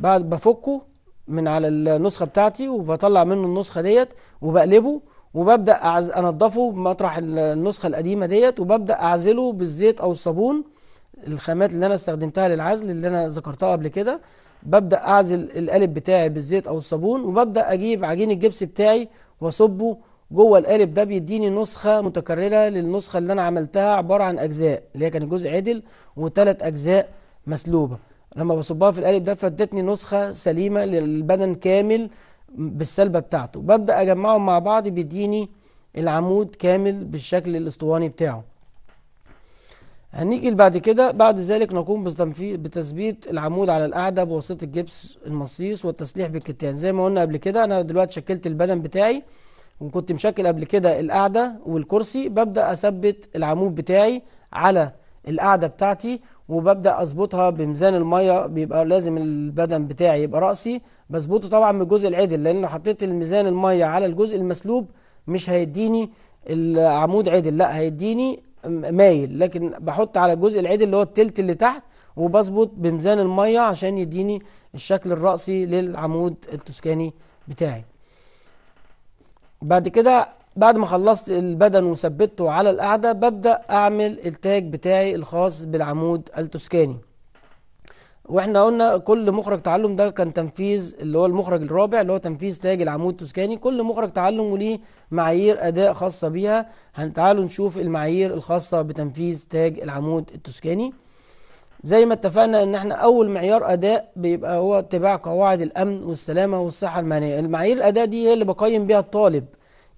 بعد بفكه من على النسخة بتاعتي وبطلع منه النسخة ديت وبقلبه وببدأ أعز... أنضفه بمطرح النسخة القديمة ديت وببدأ أعزله بالزيت أو الصابون الخامات اللي أنا استخدمتها للعزل اللي أنا ذكرتها قبل كده ببدأ أعزل القالب بتاعي بالزيت أو الصابون وببدأ أجيب عجين الجبس بتاعي وأصبه جوه القالب ده بيديني نسخة متكررة للنسخة اللي أنا عملتها عبارة عن أجزاء اللي هي كان جزء عدل وثلاث أجزاء مسلوبة لما بصبها في القالب ده فادتني نسخة سليمة للبدن كامل بالسلبة بتاعته ببدأ أجمعهم مع بعض بيديني العمود كامل بالشكل الاسطواني بتاعه هنيجي بعد كده بعد ذلك نقوم بتثبيت العمود على القاعدة بواسطة الجبس المصيص والتسليح بالكتان زي ما قلنا قبل كده أنا دلوقتي شكلت البدن بتاعي وكنت مشكل قبل كده القاعدة والكرسي ببدأ أثبت العمود بتاعي على القاعدة بتاعتي وببدأ أظبطها بميزان المية بيبقى لازم البدن بتاعي يبقى رأسي بظبطه طبعا من الجزء العدل لأن لو حطيت الميزان المية على الجزء المسلوب مش هيديني العمود عدل لا هيديني مايل لكن بحط على الجزء العدل اللي هو التلت اللي تحت وبظبط بميزان المية عشان يديني الشكل الرأسي للعمود التسكاني بتاعي بعد كده بعد ما خلصت البدن وثبته على القاعدة ببدأ أعمل التاج بتاعي الخاص بالعمود التسكاني واحنا قلنا كل مخرج تعلم ده كان تنفيذ اللي هو المخرج الرابع اللي هو تنفيذ تاج العمود التسكاني كل مخرج تعلم وليه معايير اداء خاصه بيها تعالوا نشوف المعايير الخاصه بتنفيذ تاج العمود التسكاني زي ما اتفقنا ان احنا اول معيار اداء بيبقى هو اتباع قواعد الامن والسلامه والصحه المهنيه المعايير الاداء دي هي اللي بقيم بيها الطالب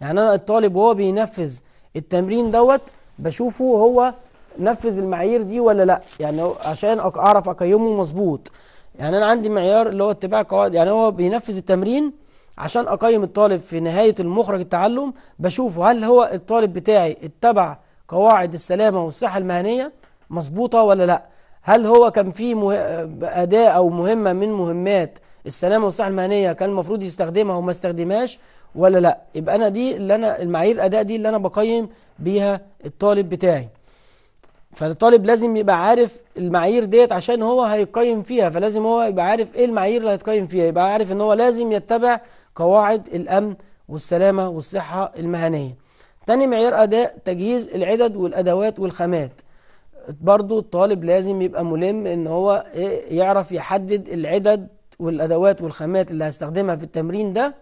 يعني أنا الطالب وهو بينفذ التمرين دوت بشوفه هو نفذ المعايير دي ولا لا يعني عشان أعرف أقيمه مظبوط يعني أنا عندي معيار اللي هو اتباع قواعد يعني هو بينفذ التمرين عشان أقيم الطالب في نهاية المخرج التعلم بشوفه هل هو الطالب بتاعي اتبع قواعد السلامة والصحة المهنية مظبوطة ولا لا هل هو كان في مه... أداة أو مهمة من مهمات السلامة والصحة المهنية كان المفروض يستخدمها وما استخدمهاش ولا لا يبقى انا دي اللي انا المعايير اداء دي اللي انا بقيم بيها الطالب بتاعي فالطالب لازم يبقى عارف المعايير ديت عشان هو هيقيم فيها فلازم هو يبقى عارف ايه المعايير اللي هيتقيم فيها يبقى عارف ان هو لازم يتبع قواعد الامن والسلامه والصحه المهنيه تاني معيار اداء تجهيز العدد والادوات والخامات برضو الطالب لازم يبقى ملم ان هو إيه، يعرف يحدد العدد والادوات والخامات اللي هيستخدمها في التمرين ده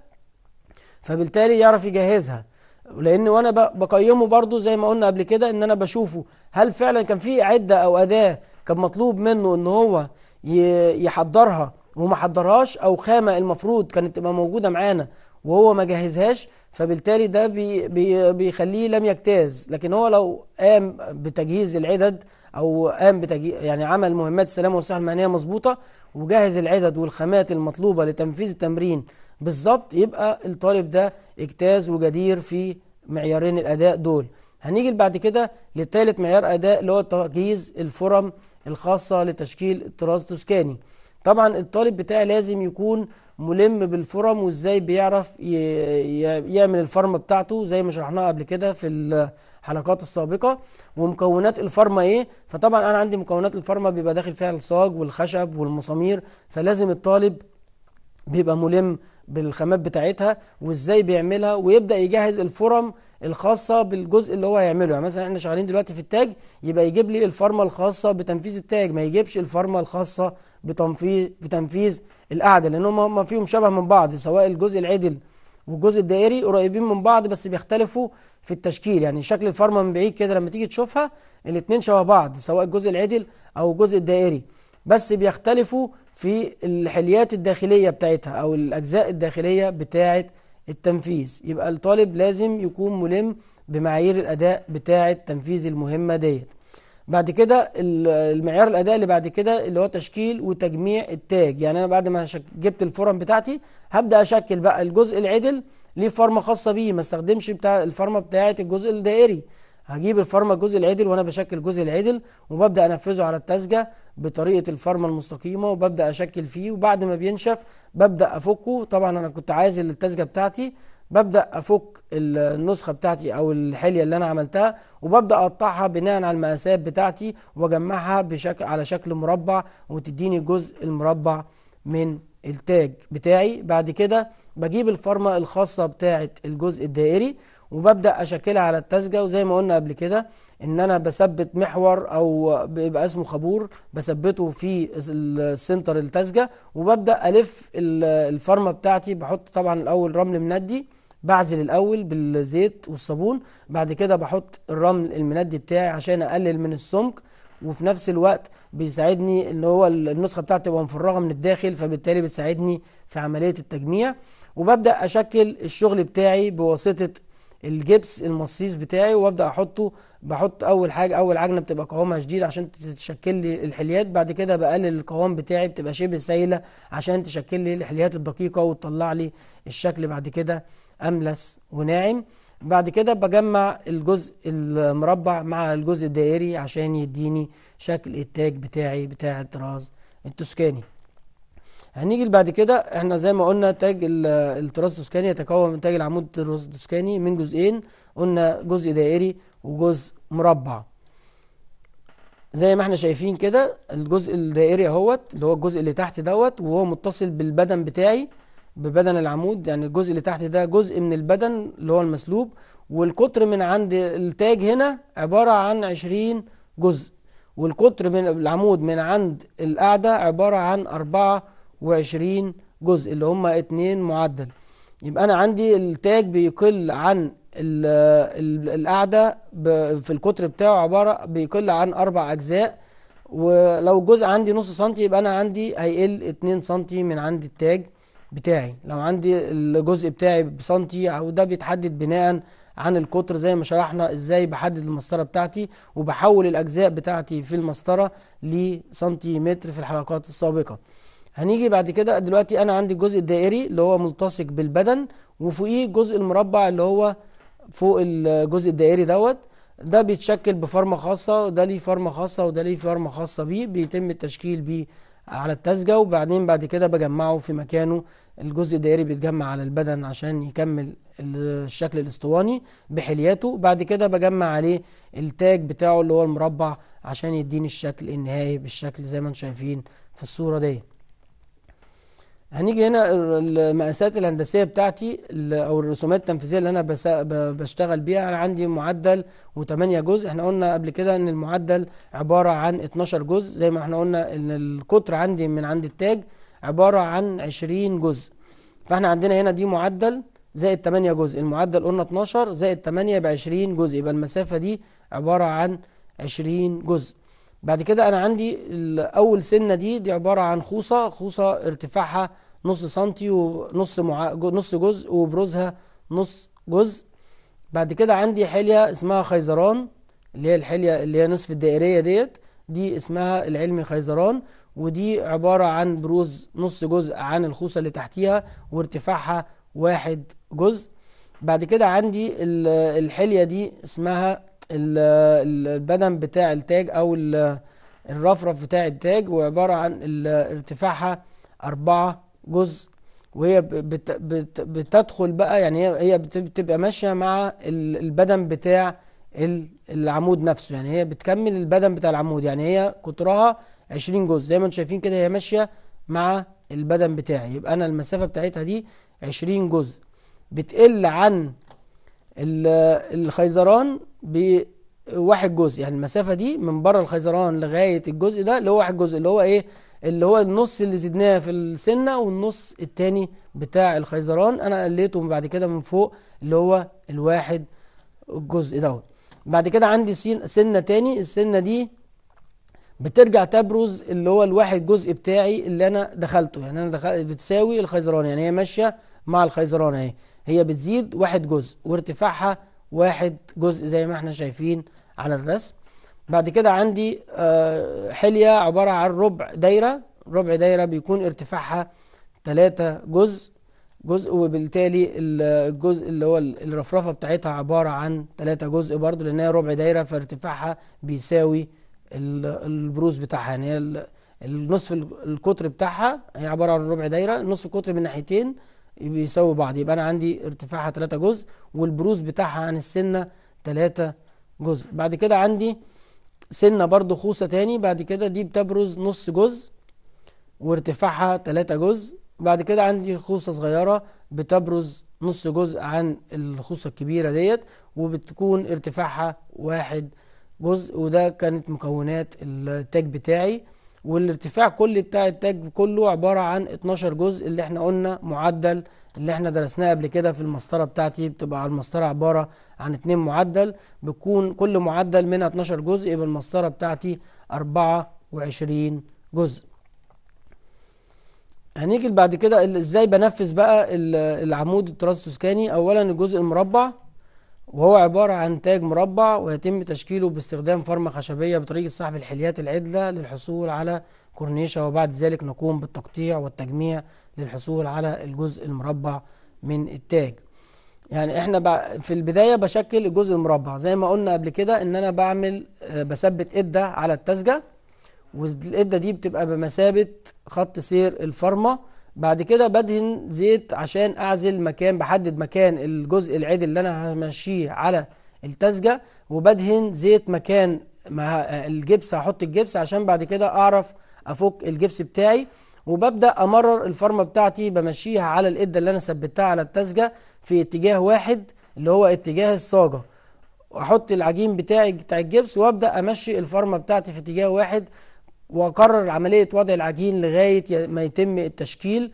فبالتالي يعرف يجهزها لان وانا بقيمه برضو زي ما قلنا قبل كده ان انا بشوفه هل فعلا كان في عده او اداه كان مطلوب منه ان هو يحضرها وما حضرهاش او خامه المفروض كانت تبقى موجوده معانا وهو ما جهزهاش فبالتالي ده بي بي بيخليه لم يجتاز لكن هو لو قام بتجهيز العدد او قام يعني عمل مهمات السلامه والصحه المهنيه مظبوطه وجهز العدد والخامات المطلوبه لتنفيذ التمرين بالظبط يبقى الطالب ده اجتاز وجدير في معيارين الاداء دول هنيجي بعد كده لثالث معيار اداء اللي هو تجهيز الفرم الخاصه لتشكيل الطراز التسكاني طبعا الطالب بتاعي لازم يكون ملم بالفرم وازاي بيعرف يعمل الفرمة بتاعته زي ما شرحناها قبل كده في الحلقات السابقة ومكونات الفرمة ايه فطبعا انا عندي مكونات الفرمة بيبقى داخل فيها الصاج والخشب والمسامير فلازم الطالب بيبقى ملم بالخامات بتاعتها وازاي بيعملها ويبدا يجهز الفرم الخاصه بالجزء اللي هو هيعمله يعني مثلا احنا شغالين دلوقتي في التاج يبقى يجيب لي الفرمه الخاصه بتنفيذ التاج ما يجيبش الفرمه الخاصه بتنفيذ بتنفيذ القعده لان هم فيهم شبه من بعض سواء الجزء العدل والجزء الدائري قريبين من بعض بس بيختلفوا في التشكيل يعني شكل الفرمه من بعيد كده لما تيجي تشوفها الاثنين شبه بعض سواء الجزء العدل او الجزء الدائري بس بيختلفوا في الحليات الداخلية بتاعتها أو الأجزاء الداخلية بتاعة التنفيذ يبقى الطالب لازم يكون ملم بمعايير الأداء بتاعة تنفيذ المهمة ديت بعد كده المعيار الأداء اللي بعد كده اللي هو تشكيل وتجميع التاج يعني أنا بعد ما جبت الفورم بتاعتي هبدأ أشكل بقى الجزء العدل ليه فرمة خاصة بيه ما استخدمش بتاع الفرمة بتاعة الجزء الدائري هجيب الفارما الجزء العدل وانا بشكل جزء العدل وببدا انفذه على التسجه بطريقه الفارما المستقيمه وببدا اشكل فيه وبعد ما بينشف ببدا افكه طبعا انا كنت عازل التسجه بتاعتي ببدا افك النسخه بتاعتي او الحليه اللي انا عملتها وببدا اقطعها بناء على المقاسات بتاعتي واجمعها بشكل على شكل مربع وتديني الجزء المربع من التاج بتاعي بعد كده بجيب الفارما الخاصه بتاعه الجزء الدائري وببدأ أشكلها على التسجة وزي ما قلنا قبل كده إن أنا بثبت محور أو بيبقى اسمه خابور بثبته في السنتر التسجة وببدأ ألف الفرمة بتاعتي بحط طبعا الأول رمل مندي بعزل الأول بالزيت والصابون بعد كده بحط الرمل المندي بتاعي عشان أقلل من السمك وفي نفس الوقت بيساعدني ان هو النسخه بتاعتي تبقى مفرغه من الداخل فبالتالي بتساعدني في عمليه التجميع وببدا اشكل الشغل بتاعي بواسطه الجبس المصيص بتاعي وابدا احطه بحط اول حاجه اول عجنه بتبقى قوامها شديد عشان تشكل لي الحليات بعد كده بقلل القوام بتاعي بتبقى شبه سايله عشان تشكل لي الحليات الدقيقه وتطلع لي الشكل بعد كده املس وناعم بعد كده بجمع الجزء المربع مع الجزء الدائري عشان يديني شكل التاج بتاعي بتاع الطراز التوسكاني هنيجي بعد كده احنا زي ما قلنا تاج التراث السكاني يتكون من تاج العمود التراث السكاني من جزئين قلنا جزء دائري وجزء مربع زي ما احنا شايفين كده الجزء الدائري اهوت اللي هو الجزء اللي تحت دوت وهو متصل بالبدن بتاعي ببدن العمود يعني الجزء اللي تحت ده جزء من البدن اللي هو المسلوب والقطر من عند التاج هنا عبارة عن 20 جزء والقطر من العمود من عند القاعدة عبارة عن أربعة وعشرين جزء اللي هم اتنين معدل يبقى أنا عندي التاج بيقل عن القاعدة في القطر بتاعه عبارة بيقل عن أربع أجزاء ولو الجزء عندي نص سنتي يبقى أنا عندي هيقل اتنين سنتي من عند التاج بتاعي لو عندي الجزء بتاعي بسنتي وده بيتحدد بناء عن القطر زي ما شرحنا ازاي بحدد المسطره بتاعتي وبحول الاجزاء بتاعتي في المسطره لسنتيمتر في الحلقات السابقه هنيجي بعد كده دلوقتي انا عندي الجزء الدائري اللي هو ملتصق بالبدن وفوقيه الجزء المربع اللي هو فوق الجزء الدائري دوت ده بيتشكل بفرمة خاصة ده ليه فرمة خاصة وده ليه فرمة خاصة بيه بيتم التشكيل بيه على التسجة وبعدين بعد كده بجمعه في مكانه الجزء الدائري بيتجمع على البدن عشان يكمل الشكل الاسطواني بحلياته بعد كده بجمع عليه التاج بتاعه اللي هو المربع عشان يديني الشكل النهائي بالشكل زي ما انتم شايفين في الصورة دي هنيجي هنا المقاسات الهندسية بتاعتي أو الرسومات التنفيذية اللي أنا بشتغل بيها أنا عندي معدل و8 جزء احنا قلنا قبل كده إن المعدل عبارة عن 12 جزء زي ما احنا قلنا إن القطر عندي من عند التاج عبارة عن 20 جزء فاحنا عندنا هنا دي معدل زائد 8 جزء المعدل قلنا 12 زائد 8 ب 20 جزء يبقى المسافة دي عبارة عن 20 جزء بعد كده انا عندي اول سنه دي دي عباره عن خوصه خوصه ارتفاعها نص سنتي ونص معا... نص جزء وبروزها نص جزء بعد كده عندي حليه اسمها خيزران اللي هي الحليه اللي هي نصف الدائريه ديت دي اسمها العلمي خيزران ودي عباره عن بروز نص جزء عن الخوصه اللي تحتيها وارتفاعها واحد جزء بعد كده عندي الحليه دي اسمها البدن بتاع التاج او الرفرف بتاع التاج وعبارة عن ارتفاعها أربعة جزء وهي بتدخل بقى يعني هي هي بتبقى ماشية مع البدن بتاع العمود نفسه يعني هي بتكمل البدن بتاع العمود يعني هي قطرها عشرين جزء زي ما انتم شايفين كده هي ماشية مع البدن بتاعي يبقى أنا المسافة بتاعتها دي عشرين جزء بتقل عن الخيزران بواحد جزء يعني المسافة دي من بره الخيزران لغاية الجزء ده اللي هو واحد جزء اللي هو ايه اللي هو النص اللي زدناه في السنة والنص التاني بتاع الخيزران انا قليته بعد كده من فوق اللي هو الواحد الجزء دوت بعد كده عندي سنة تاني السنة دي بترجع تبرز اللي هو الواحد جزء بتاعي اللي انا دخلته يعني انا دخلت بتساوي الخيزران يعني هي ماشية مع الخيزران اهي هي بتزيد واحد جزء وارتفاعها واحد جزء زي ما احنا شايفين على الرسم بعد كده عندي آه، حلية عبارة عن ربع دايرة ربع دايرة بيكون ارتفاعها ثلاثة جزء جزء وبالتالي الجزء اللي هو الرفرفة بتاعتها عبارة عن ثلاثة جزء برضو لأنها ربع دايرة فارتفاعها بيساوي البروز بتاعها يعني النصف القطر بتاعها هي عبارة عن ربع دايرة نصف القطر من ناحيتين بيساوي بعض يبقى انا عندي ارتفاعها 3 جزء والبروز بتاعها عن السنه 3 جزء بعد كده عندي سنه برضو خوصه تاني بعد كده دي بتبرز نص جزء وارتفاعها 3 جزء بعد كده عندي خوصه صغيره بتبرز نص جزء عن الخوصه الكبيره ديت وبتكون ارتفاعها واحد جزء وده كانت مكونات التاج بتاعي والارتفاع كلي بتاع التاج كله عبارة عن 12 جزء اللي احنا قلنا معدل اللي احنا درسناه قبل كده في المسطرة بتاعتي بتبقى على المسطرة عبارة عن 2 معدل بتكون كل معدل منها 12 جزء يبقى المسطرة بتاعتي 24 جزء هنيجي بعد كده ازاي بنفذ بقى العمود التراسوسكاني اولا الجزء المربع وهو عبارة عن تاج مربع ويتم تشكيله باستخدام فرمة خشبية بطريقة سحب الحليات العدلة للحصول على كورنيشة وبعد ذلك نقوم بالتقطيع والتجميع للحصول على الجزء المربع من التاج يعني احنا في البداية بشكل الجزء المربع زي ما قلنا قبل كده ان انا بعمل آه، بثبت ادة على التسجة والادة دي بتبقى بمثابة خط سير الفرمة بعد كده بدهن زيت عشان اعزل مكان بحدد مكان الجزء العدل اللي انا همشيه على التسجة وبدهن زيت مكان مع الجبس هحط الجبس عشان بعد كده اعرف افك الجبس بتاعي وببدا امرر الفرمه بتاعتي بمشيها على القده اللي انا ثبتها على التسجه في اتجاه واحد اللي هو اتجاه الصاجه واحط العجين بتاعي بتاع الجبس وابدا امشي الفرمه بتاعتي في اتجاه واحد وقرر عمليه وضع العجين لغايه ما يتم التشكيل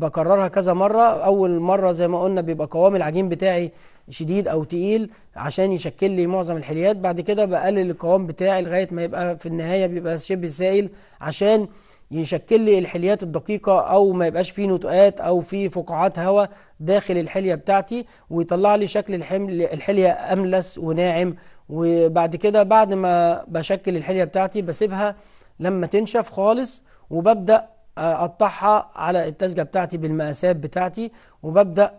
بكررها كذا مره اول مره زي ما قلنا بيبقى قوام العجين بتاعي شديد او تقيل عشان يشكل لي معظم الحليات بعد كده بقلل القوام بتاعي لغايه ما يبقى في النهايه بيبقى شبه سائل عشان يشكل لي الحليات الدقيقة أو ما يبقاش فيه نتوءات أو فيه فقاعات هواء داخل الحلية بتاعتي ويطلع لي شكل الحمل الحلية أملس وناعم وبعد كده بعد ما بشكل الحلية بتاعتي بسيبها لما تنشف خالص وببدأ أقطعها على التسجة بتاعتي بالمقاسات بتاعتي وببدأ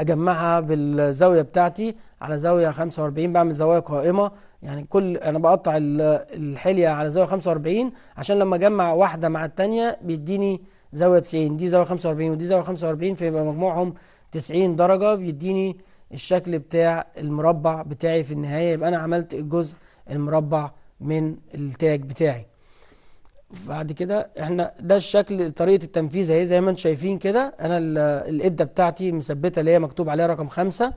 أجمعها بالزاوية بتاعتي على زاوية 45 بعمل زوايا قائمة يعني كل انا بقطع الحليه على زاويه 45 عشان لما اجمع واحده مع الثانيه بيديني زاويه 90 دي زاويه 45 ودي زاويه 45 فيبقى مجموعهم 90 درجه بيديني الشكل بتاع المربع بتاعي في النهايه يبقى انا عملت الجزء المربع من التاج بتاعي بعد كده احنا ده الشكل طريقه التنفيذ اهي زي ما انتم شايفين كده انا الاده بتاعتي مثبته اللي هي مكتوب عليها رقم خمسة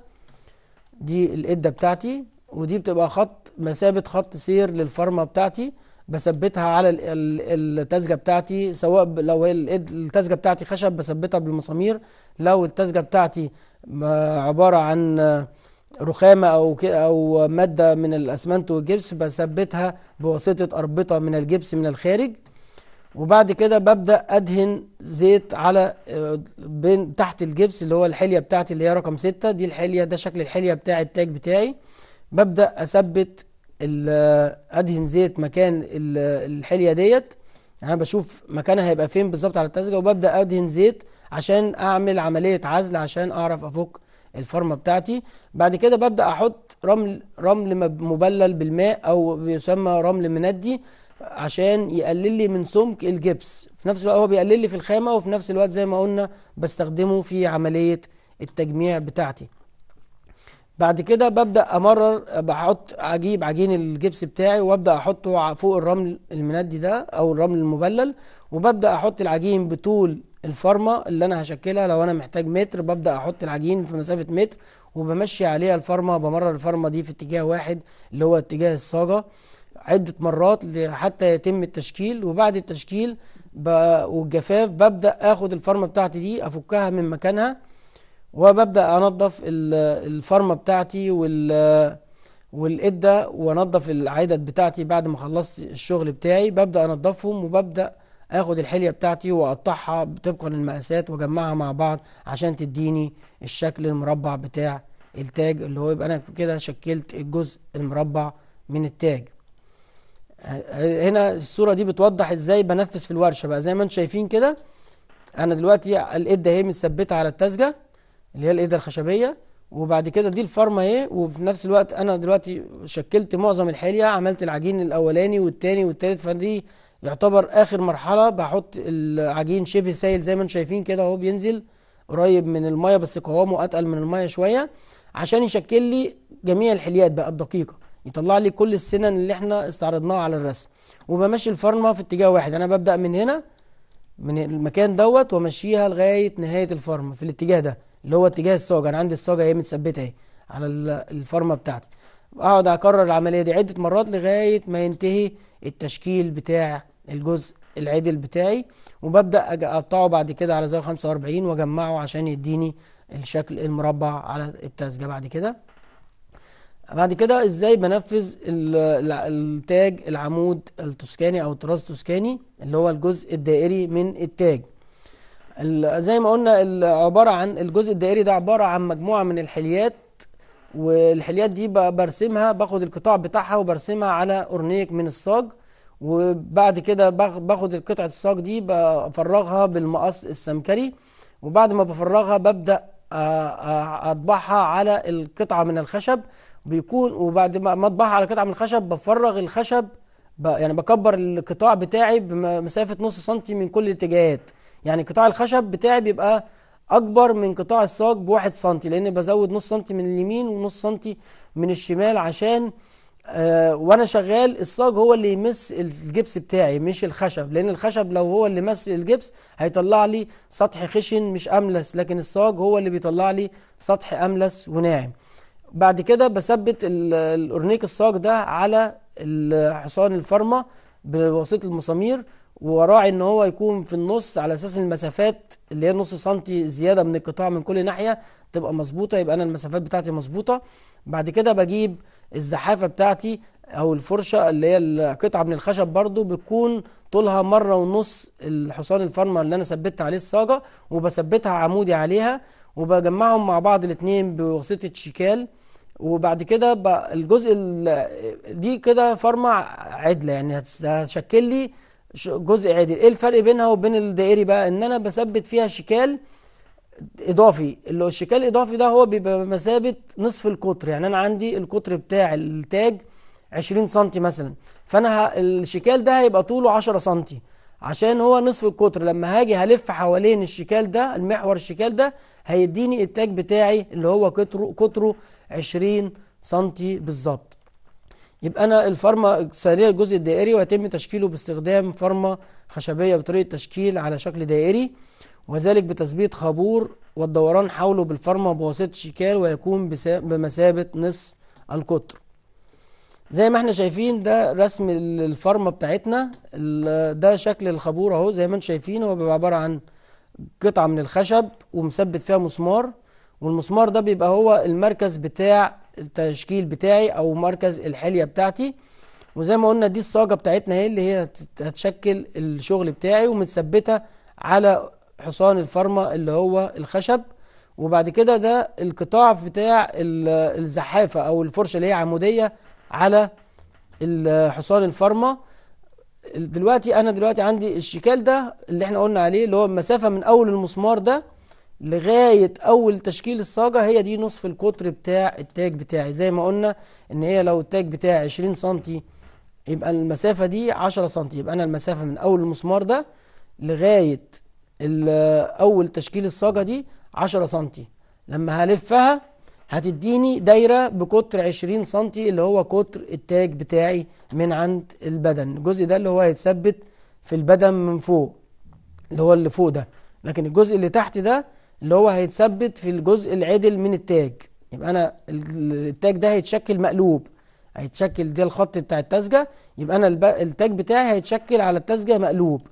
دي الاده بتاعتي ودي بتبقى خط مثابة خط سير للفرمة بتاعتي بثبتها على التزجة بتاعتي سواء لو التزجة بتاعتي خشب بثبتها بالمسامير لو التزجة بتاعتي عبارة عن رخامة أو أو مادة من الأسمنت والجبس بثبتها بواسطة أربطة من الجبس من الخارج وبعد كده ببدأ أدهن زيت على بين تحت الجبس اللي هو الحلية بتاعتي اللي هي رقم ستة دي الحلية ده شكل الحلية بتاع التاج بتاعي ببدأ أثبت أدهن زيت مكان الحلية ديت يعني أنا بشوف مكانها هيبقى فين بالظبط على التزجة وببدأ أدهن زيت عشان أعمل عملية عزل عشان أعرف أفك الفرمة بتاعتي بعد كده ببدأ أحط رمل رمل مبلل بالماء أو بيسمى رمل مندي عشان يقلل لي من سمك الجبس في نفس الوقت هو بيقلل لي في الخامة وفي نفس الوقت زي ما قلنا بستخدمه في عملية التجميع بتاعتي بعد كده ببدأ أمرر بحط أجيب عجين الجبس بتاعي وأبدأ أحطه فوق الرمل المندي ده أو الرمل المبلل وببدأ أحط العجين بطول الفرمة اللي أنا هشكلها لو أنا محتاج متر ببدأ أحط العجين في مسافة متر وبمشي عليها الفرمة بمرر الفرمة دي في اتجاه واحد اللي هو اتجاه الصاجة عدة مرات حتى يتم التشكيل وبعد التشكيل والجفاف ببدأ أخد الفرمة بتاعتي دي أفكها من مكانها وببدأ أنظف الفرمة بتاعتي وال والإدة وأنظف العدد بتاعتي بعد ما خلصت الشغل بتاعي ببدأ أنظفهم وببدأ اخد الحلية بتاعتي واقطعها طبقا للمقاسات واجمعها مع بعض عشان تديني الشكل المربع بتاع التاج اللي هو يبقى انا كده شكلت الجزء المربع من التاج هنا الصورة دي بتوضح ازاي بنفذ في الورشة بقى زي ما انتم شايفين كده انا دلوقتي الاده اهي متثبتة على التسجة اللي هي الايه الخشبيه وبعد كده دي الفرمه إيه، اهي وفي نفس الوقت انا دلوقتي شكلت معظم الحليه عملت العجين الاولاني والتاني والتالت فدي يعتبر اخر مرحله بحط العجين شبه سائل زي ما انتم شايفين كده اهو بينزل قريب من الميه بس قوامه اتقل من الميه شويه عشان يشكل لي جميع الحليات بقى الدقيقه يطلع لي كل السنن اللي احنا استعرضناها على الرسم وبمشي الفرمه في اتجاه واحد انا ببدا من هنا من المكان دوت وامشيها لغايه نهايه الفرمه في الاتجاه ده اللي هو اتجاه الصاج انا عندي الصاج اهي متثبته اهي على الفرمه بتاعتي اقعد اكرر العمليه دي عده مرات لغايه ما ينتهي التشكيل بتاع الجزء العدل بتاعي وببدا اقطعه بعد كده على زاويه 45 واجمعه عشان يديني الشكل المربع على التاسجه بعد كده بعد كده ازاي بنفذ التاج العمود التسكاني او الطراز التسكاني اللي هو الجزء الدائري من التاج زي ما قلنا عبارة عن الجزء الدائري ده عبارة عن مجموعة من الحليات والحليات دي برسمها باخد القطاع بتاعها وبرسمها على أورنيك من الصاج وبعد كده باخد قطعة الصاج دي بفرغها بالمقص السمكري وبعد ما بفرغها ببدأ أطبعها على القطعة من الخشب بيكون وبعد ما أطبعها على قطعة من الخشب بفرغ الخشب يعني بكبر القطاع بتاعي بمسافة نص سنتي من كل الاتجاهات يعني قطاع الخشب بتاعي بيبقى اكبر من قطاع الصاج بواحد سنتي لان بزود نص سنتي من اليمين ونص سنتي من الشمال عشان آه وانا شغال الصاج هو اللي يمس الجبس بتاعي مش الخشب لان الخشب لو هو اللي مس الجبس هيطلع لي سطح خشن مش املس لكن الصاج هو اللي بيطلع لي سطح املس وناعم بعد كده بثبت الاورنيك الصاج ده على الحصان الفرمه بواسطه المسامير وراعي ان هو يكون في النص على اساس المسافات اللي هي نص سنتي زياده من القطاع من كل ناحيه تبقى مظبوطه يبقى انا المسافات بتاعتي مظبوطه بعد كده بجيب الزحافه بتاعتي او الفرشه اللي هي القطعه من الخشب برضو بتكون طولها مره ونص الحصان الفرمه اللي انا ثبتت عليه الصاجه وبثبتها عمودي عليها وبجمعهم مع بعض الاثنين بواسطه شيكال وبعد كده الجزء دي كده فرمه عدله يعني هتشكل لي جزء عادل ايه الفرق بينها وبين الدائري بقى ان انا بثبت فيها شكال اضافي اللي هو الشكال الاضافي ده هو بيبقى بمثابه نصف القطر يعني انا عندي القطر بتاع التاج 20 سم مثلا فانا ه... الشكال ده هيبقى طوله 10 سم عشان هو نصف القطر لما هاجي هلف حوالين الشكال ده المحور الشكال ده هيديني التاج بتاعي اللي هو قطره قطره 20 سم بالظبط يبقى أنا الفارما الثانية الجزء الدائري ويتم تشكيله باستخدام فارما خشبية بطريقة تشكيل على شكل دائري وذلك بتثبيت خابور والدوران حوله بالفارما بواسطة شيكال ويكون بمثابة نصف القطر زي ما احنا شايفين ده رسم الفارما بتاعتنا ده شكل الخابور اهو زي ما انتم شايفين هو بيبقى عبارة عن قطعة من الخشب ومثبت فيها مسمار والمسمار ده بيبقى هو المركز بتاع التشكيل بتاعي او مركز الحليه بتاعتي وزي ما قلنا دي الصاجه بتاعتنا اهي اللي هي هتشكل الشغل بتاعي ومتثبته على حصان الفرمه اللي هو الخشب وبعد كده ده القطاع بتاع الزحافه او الفرشه اللي هي عموديه على حصان الفرمه دلوقتي انا دلوقتي عندي الشكال ده اللي احنا قلنا عليه اللي هو المسافه من اول المسمار ده لغاية أول تشكيل الصاجة هي دي نصف القطر بتاع التاج بتاعي زي ما قلنا إن هي لو التاج بتاعي 20 سنتي يبقى المسافة دي 10 سنتي يبقى أنا المسافة من أول المسمار ده لغاية أول تشكيل الصاجة دي 10 سنتي لما هلفها هتديني دايرة بقطر 20 سنتي اللي هو قطر التاج بتاعي من عند البدن الجزء ده اللي هو هيتثبت في البدن من فوق اللي هو اللي فوق ده لكن الجزء اللي تحت ده اللي هو هيتثبت في الجزء العدل من التاج يبقى انا التاج ده هيتشكل مقلوب هيتشكل ده الخط بتاع التزجة يبقى انا التاج بتاعي هيتشكل على التزجة مقلوب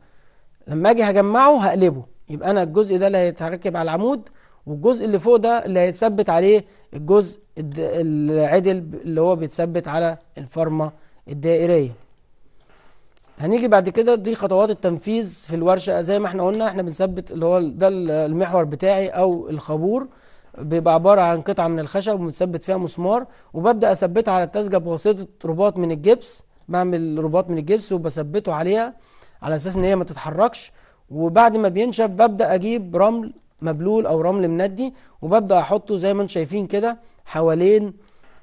لما اجي هجمعه هقلبه يبقى انا الجزء ده اللي هيتركب على العمود والجزء اللي فوق ده اللي هيتثبت عليه الجزء العدل اللي هو بيتثبت على الفرمة الدائرية هنيجي بعد كده دي خطوات التنفيذ في الورشة زي ما احنا قلنا احنا بنثبت اللي هو ده المحور بتاعي او الخابور بيبقى عبارة عن قطعة من الخشب ومتثبت فيها مسمار وببدأ أثبتها على التزجة بواسطة رباط من الجبس بعمل رباط من الجبس وبثبته عليها على أساس إن هي ما تتحركش وبعد ما بينشف ببدأ أجيب رمل مبلول أو رمل مندي وببدأ أحطه زي ما انتم شايفين كده حوالين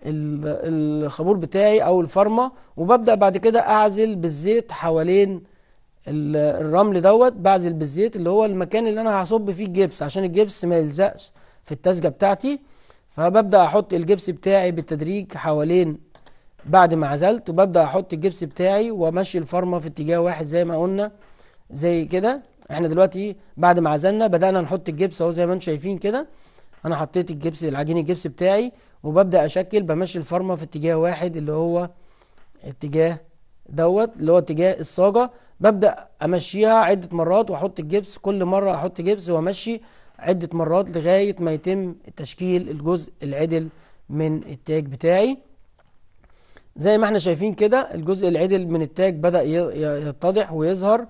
الخمور بتاعي او الفرمه وببدا بعد كده اعزل بالزيت حوالين الرمل دوت بعزل بالزيت اللي هو المكان اللي انا هصب فيه الجبس عشان الجبس ما يلزقش في التسجه بتاعتي فببدا احط الجبس بتاعي بالتدريج حوالين بعد ما عزلت وببدا احط الجبس بتاعي وامشي الفرمه في اتجاه واحد زي ما قلنا زي كده احنا دلوقتي بعد ما عزلنا بدانا نحط الجبس اهو زي ما انتم شايفين كده انا حطيت الجبس العجين الجبس بتاعي وببدأ أشكل بمشي الفرمة في اتجاه واحد اللي هو اتجاه دوت اللي هو اتجاه الصاجة ببدأ أمشيها عدة مرات وأحط الجبس كل مرة أحط جبس وأمشي عدة مرات لغاية ما يتم تشكيل الجزء العدل من التاج بتاعي زي ما احنا شايفين كده الجزء العدل من التاج بدأ يتضح ويظهر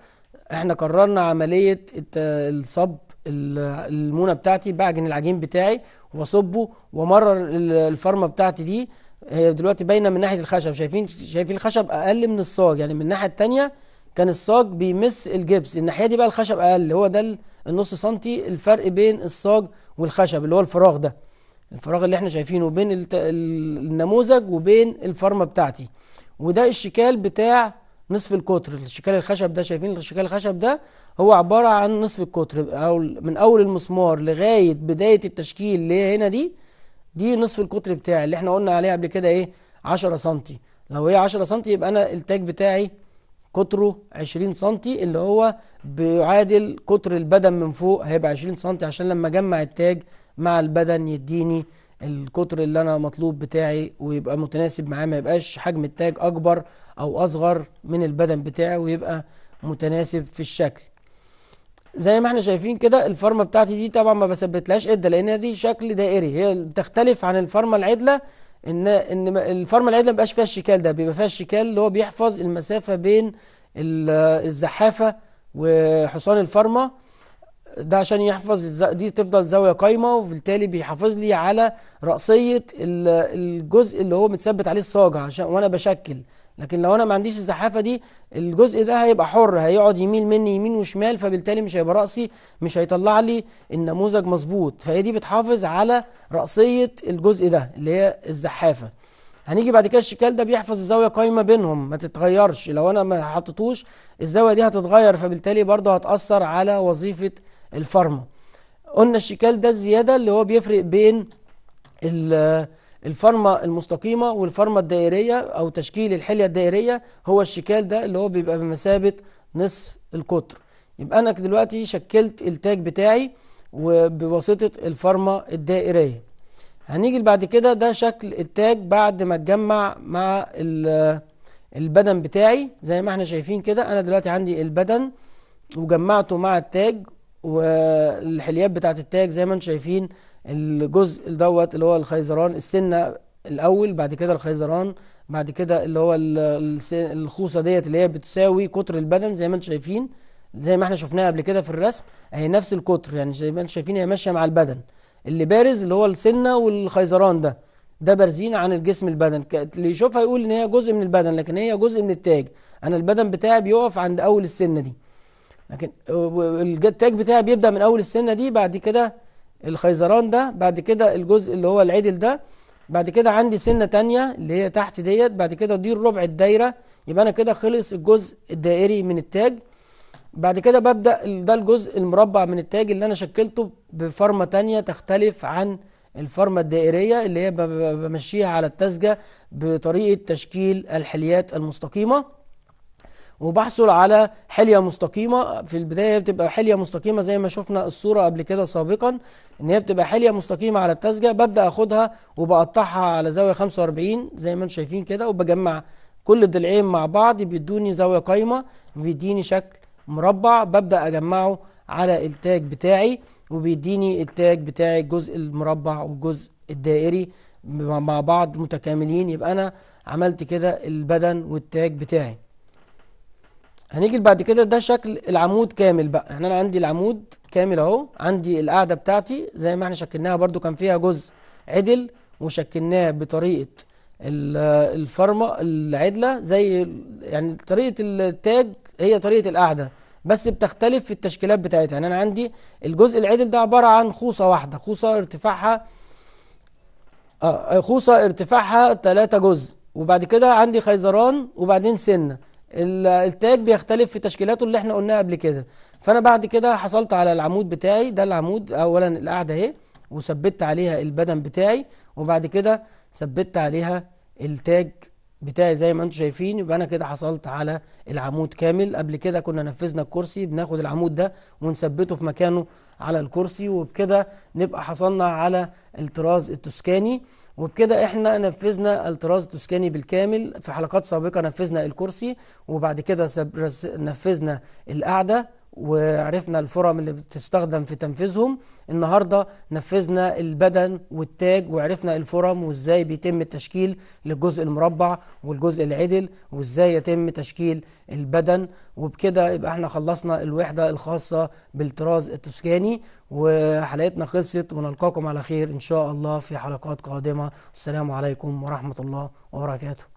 احنا كررنا عملية الصب المونه بتاعتي بعجن العجين بتاعي واصبه ومرر الفرمه بتاعتي دي هي دلوقتي باينه من ناحيه الخشب شايفين شايفين الخشب اقل من الصاج يعني من الناحيه الثانيه كان الصاج بيمس الجبس الناحيه دي بقى الخشب اقل هو ده النص سنتي الفرق بين الصاج والخشب اللي هو الفراغ ده الفراغ اللي احنا شايفينه بين النموذج وبين الفرمه بتاعتي وده الشكال بتاع نصف القطر الشكال الخشب ده شايفين الشكال الخشب ده هو عبارة عن نصف القطر أو من أول المسمار لغاية بداية التشكيل اللي هنا دي دي نصف القطر بتاعي اللي احنا قلنا عليه قبل كده ايه 10 سنتي لو هي 10 سنتي يبقى أنا التاج بتاعي قطره 20 سنتي اللي هو بيعادل قطر البدن من فوق هيبقى 20 سنتي عشان لما أجمع التاج مع البدن يديني القطر اللي انا مطلوب بتاعي ويبقى متناسب معاه ما يبقاش حجم التاج اكبر او اصغر من البدن بتاعي ويبقى متناسب في الشكل زي ما احنا شايفين كده الفرمه بتاعتي دي طبعا ما بثبتلهاش عده لان دي شكل دائري هي بتختلف عن الفرمه العدله ان ان الفرمه العدله ما بيبقاش فيها الشكال ده بيبقى فيها الشكال اللي هو بيحفظ المسافه بين الزحافه وحصان الفرمه ده عشان يحفظ دي تفضل زاوية قايمة وبالتالي بيحافظ لي على رأسية الجزء اللي هو متثبت عليه الصاجة عشان وانا بشكل لكن لو انا ما عنديش الزحافة دي الجزء ده هيبقى حر هيقعد يميل مني يمين وشمال فبالتالي مش هيبقى رأسي مش هيطلع لي النموذج مظبوط فهي دي بتحافظ على رأسية الجزء ده اللي هي الزحافة هنيجي بعد كده الشكال ده بيحفظ الزاويه قايمه بينهم ما تتغيرش لو انا ما حطيتوش الزاويه دي هتتغير فبالتالي برضه هتاثر على وظيفه الفرمه قلنا الشكال ده الزيادة اللي هو بيفرق بين الفرمه المستقيمة والفرمه الدائرية أو تشكيل الحلية الدائرية هو الشكال ده اللي هو بيبقى بمثابة نصف القطر يبقى أنا دلوقتي شكلت التاج بتاعي وبواسطة الفرمه الدائرية هنيجي بعد كده ده شكل التاج بعد ما اتجمع مع البدن بتاعي زي ما احنا شايفين كده أنا دلوقتي عندي البدن وجمعته مع التاج والحليات بتاعت التاج زي ما انتم شايفين الجزء دوت اللي هو الخيزران السنه الاول بعد كده الخيزران بعد كده اللي هو الخوصه ديت اللي هي بتساوي قطر البدن زي ما انتم شايفين زي ما احنا شفناها قبل كده في الرسم هي نفس القطر يعني زي ما انتم شايفين هي ماشيه مع البدن اللي بارز اللي هو السنه والخيزران ده ده بارزين عن الجسم البدن اللي يشوفها يقول ان هي جزء من البدن لكن هي جزء من التاج انا البدن بتاعي بيقف عند اول السنه دي لكن التاج بتاعي بيبدا من اول السنه دي بعد كده الخيزران ده بعد كده الجزء اللي هو العدل ده بعد كده عندي سنه تانية اللي هي تحت ديت بعد كده دي الربع الدايره يبقى انا كده خلص الجزء الدائري من التاج بعد كده ببدا ده الجزء المربع من التاج اللي انا شكلته بفرمه تانية تختلف عن الفرمة الدائرية اللي هي بمشيها على التزجة بطريقة تشكيل الحليات المستقيمة وبحصل على حلية مستقيمة في البداية بتبقى حلية مستقيمة زي ما شفنا الصورة قبل كده سابقا ان هي بتبقى حلية مستقيمة على التزجة ببدأ اخدها وبقطعها على زاوية 45 زي ما انتم شايفين كده وبجمع كل الضلعين مع بعض بيدوني زاوية قايمة بيديني شكل مربع ببدأ اجمعه على التاج بتاعي وبيديني التاج بتاعي الجزء المربع والجزء الدائري مع بعض متكاملين يبقى انا عملت كده البدن والتاج بتاعي هنيجي بعد كده ده شكل العمود كامل بقى يعني انا عندي العمود كامل اهو عندي القاعده بتاعتي زي ما احنا شكلناها برده كان فيها جزء عدل وشكلناه بطريقه الفرمه العدله زي يعني طريقه التاج هي طريقه القاعده بس بتختلف في التشكيلات بتاعتها يعني انا عندي الجزء العدل ده عباره عن خوصه واحده خوصه ارتفاعها آه خوصه ارتفاعها 3 جزء وبعد كده عندي خيزران وبعدين سنه التاج بيختلف في تشكيلاته اللي احنا قلناها قبل كده فانا بعد كده حصلت على العمود بتاعي ده العمود اولا القاعده اهي وثبت عليها البدن بتاعي وبعد كده ثبت عليها التاج بتاعي زي ما انتم شايفين يبقى انا كده حصلت على العمود كامل قبل كده كنا نفذنا الكرسي بناخد العمود ده ونثبته في مكانه على الكرسي وبكده نبقى حصلنا على الطراز التسكاني وبكده احنا نفذنا الطراز التسكاني بالكامل في حلقات سابقة نفذنا الكرسي وبعد كده نفذنا القعدة وعرفنا الفرم اللي بتستخدم في تنفيذهم النهاردة نفذنا البدن والتاج وعرفنا الفرم وازاي بيتم التشكيل للجزء المربع والجزء العدل وازاي يتم تشكيل البدن وبكده يبقى احنا خلصنا الوحدة الخاصة بالطراز التسكاني وحلقتنا خلصت ونلقاكم على خير ان شاء الله في حلقات قادمة السلام عليكم ورحمة الله وبركاته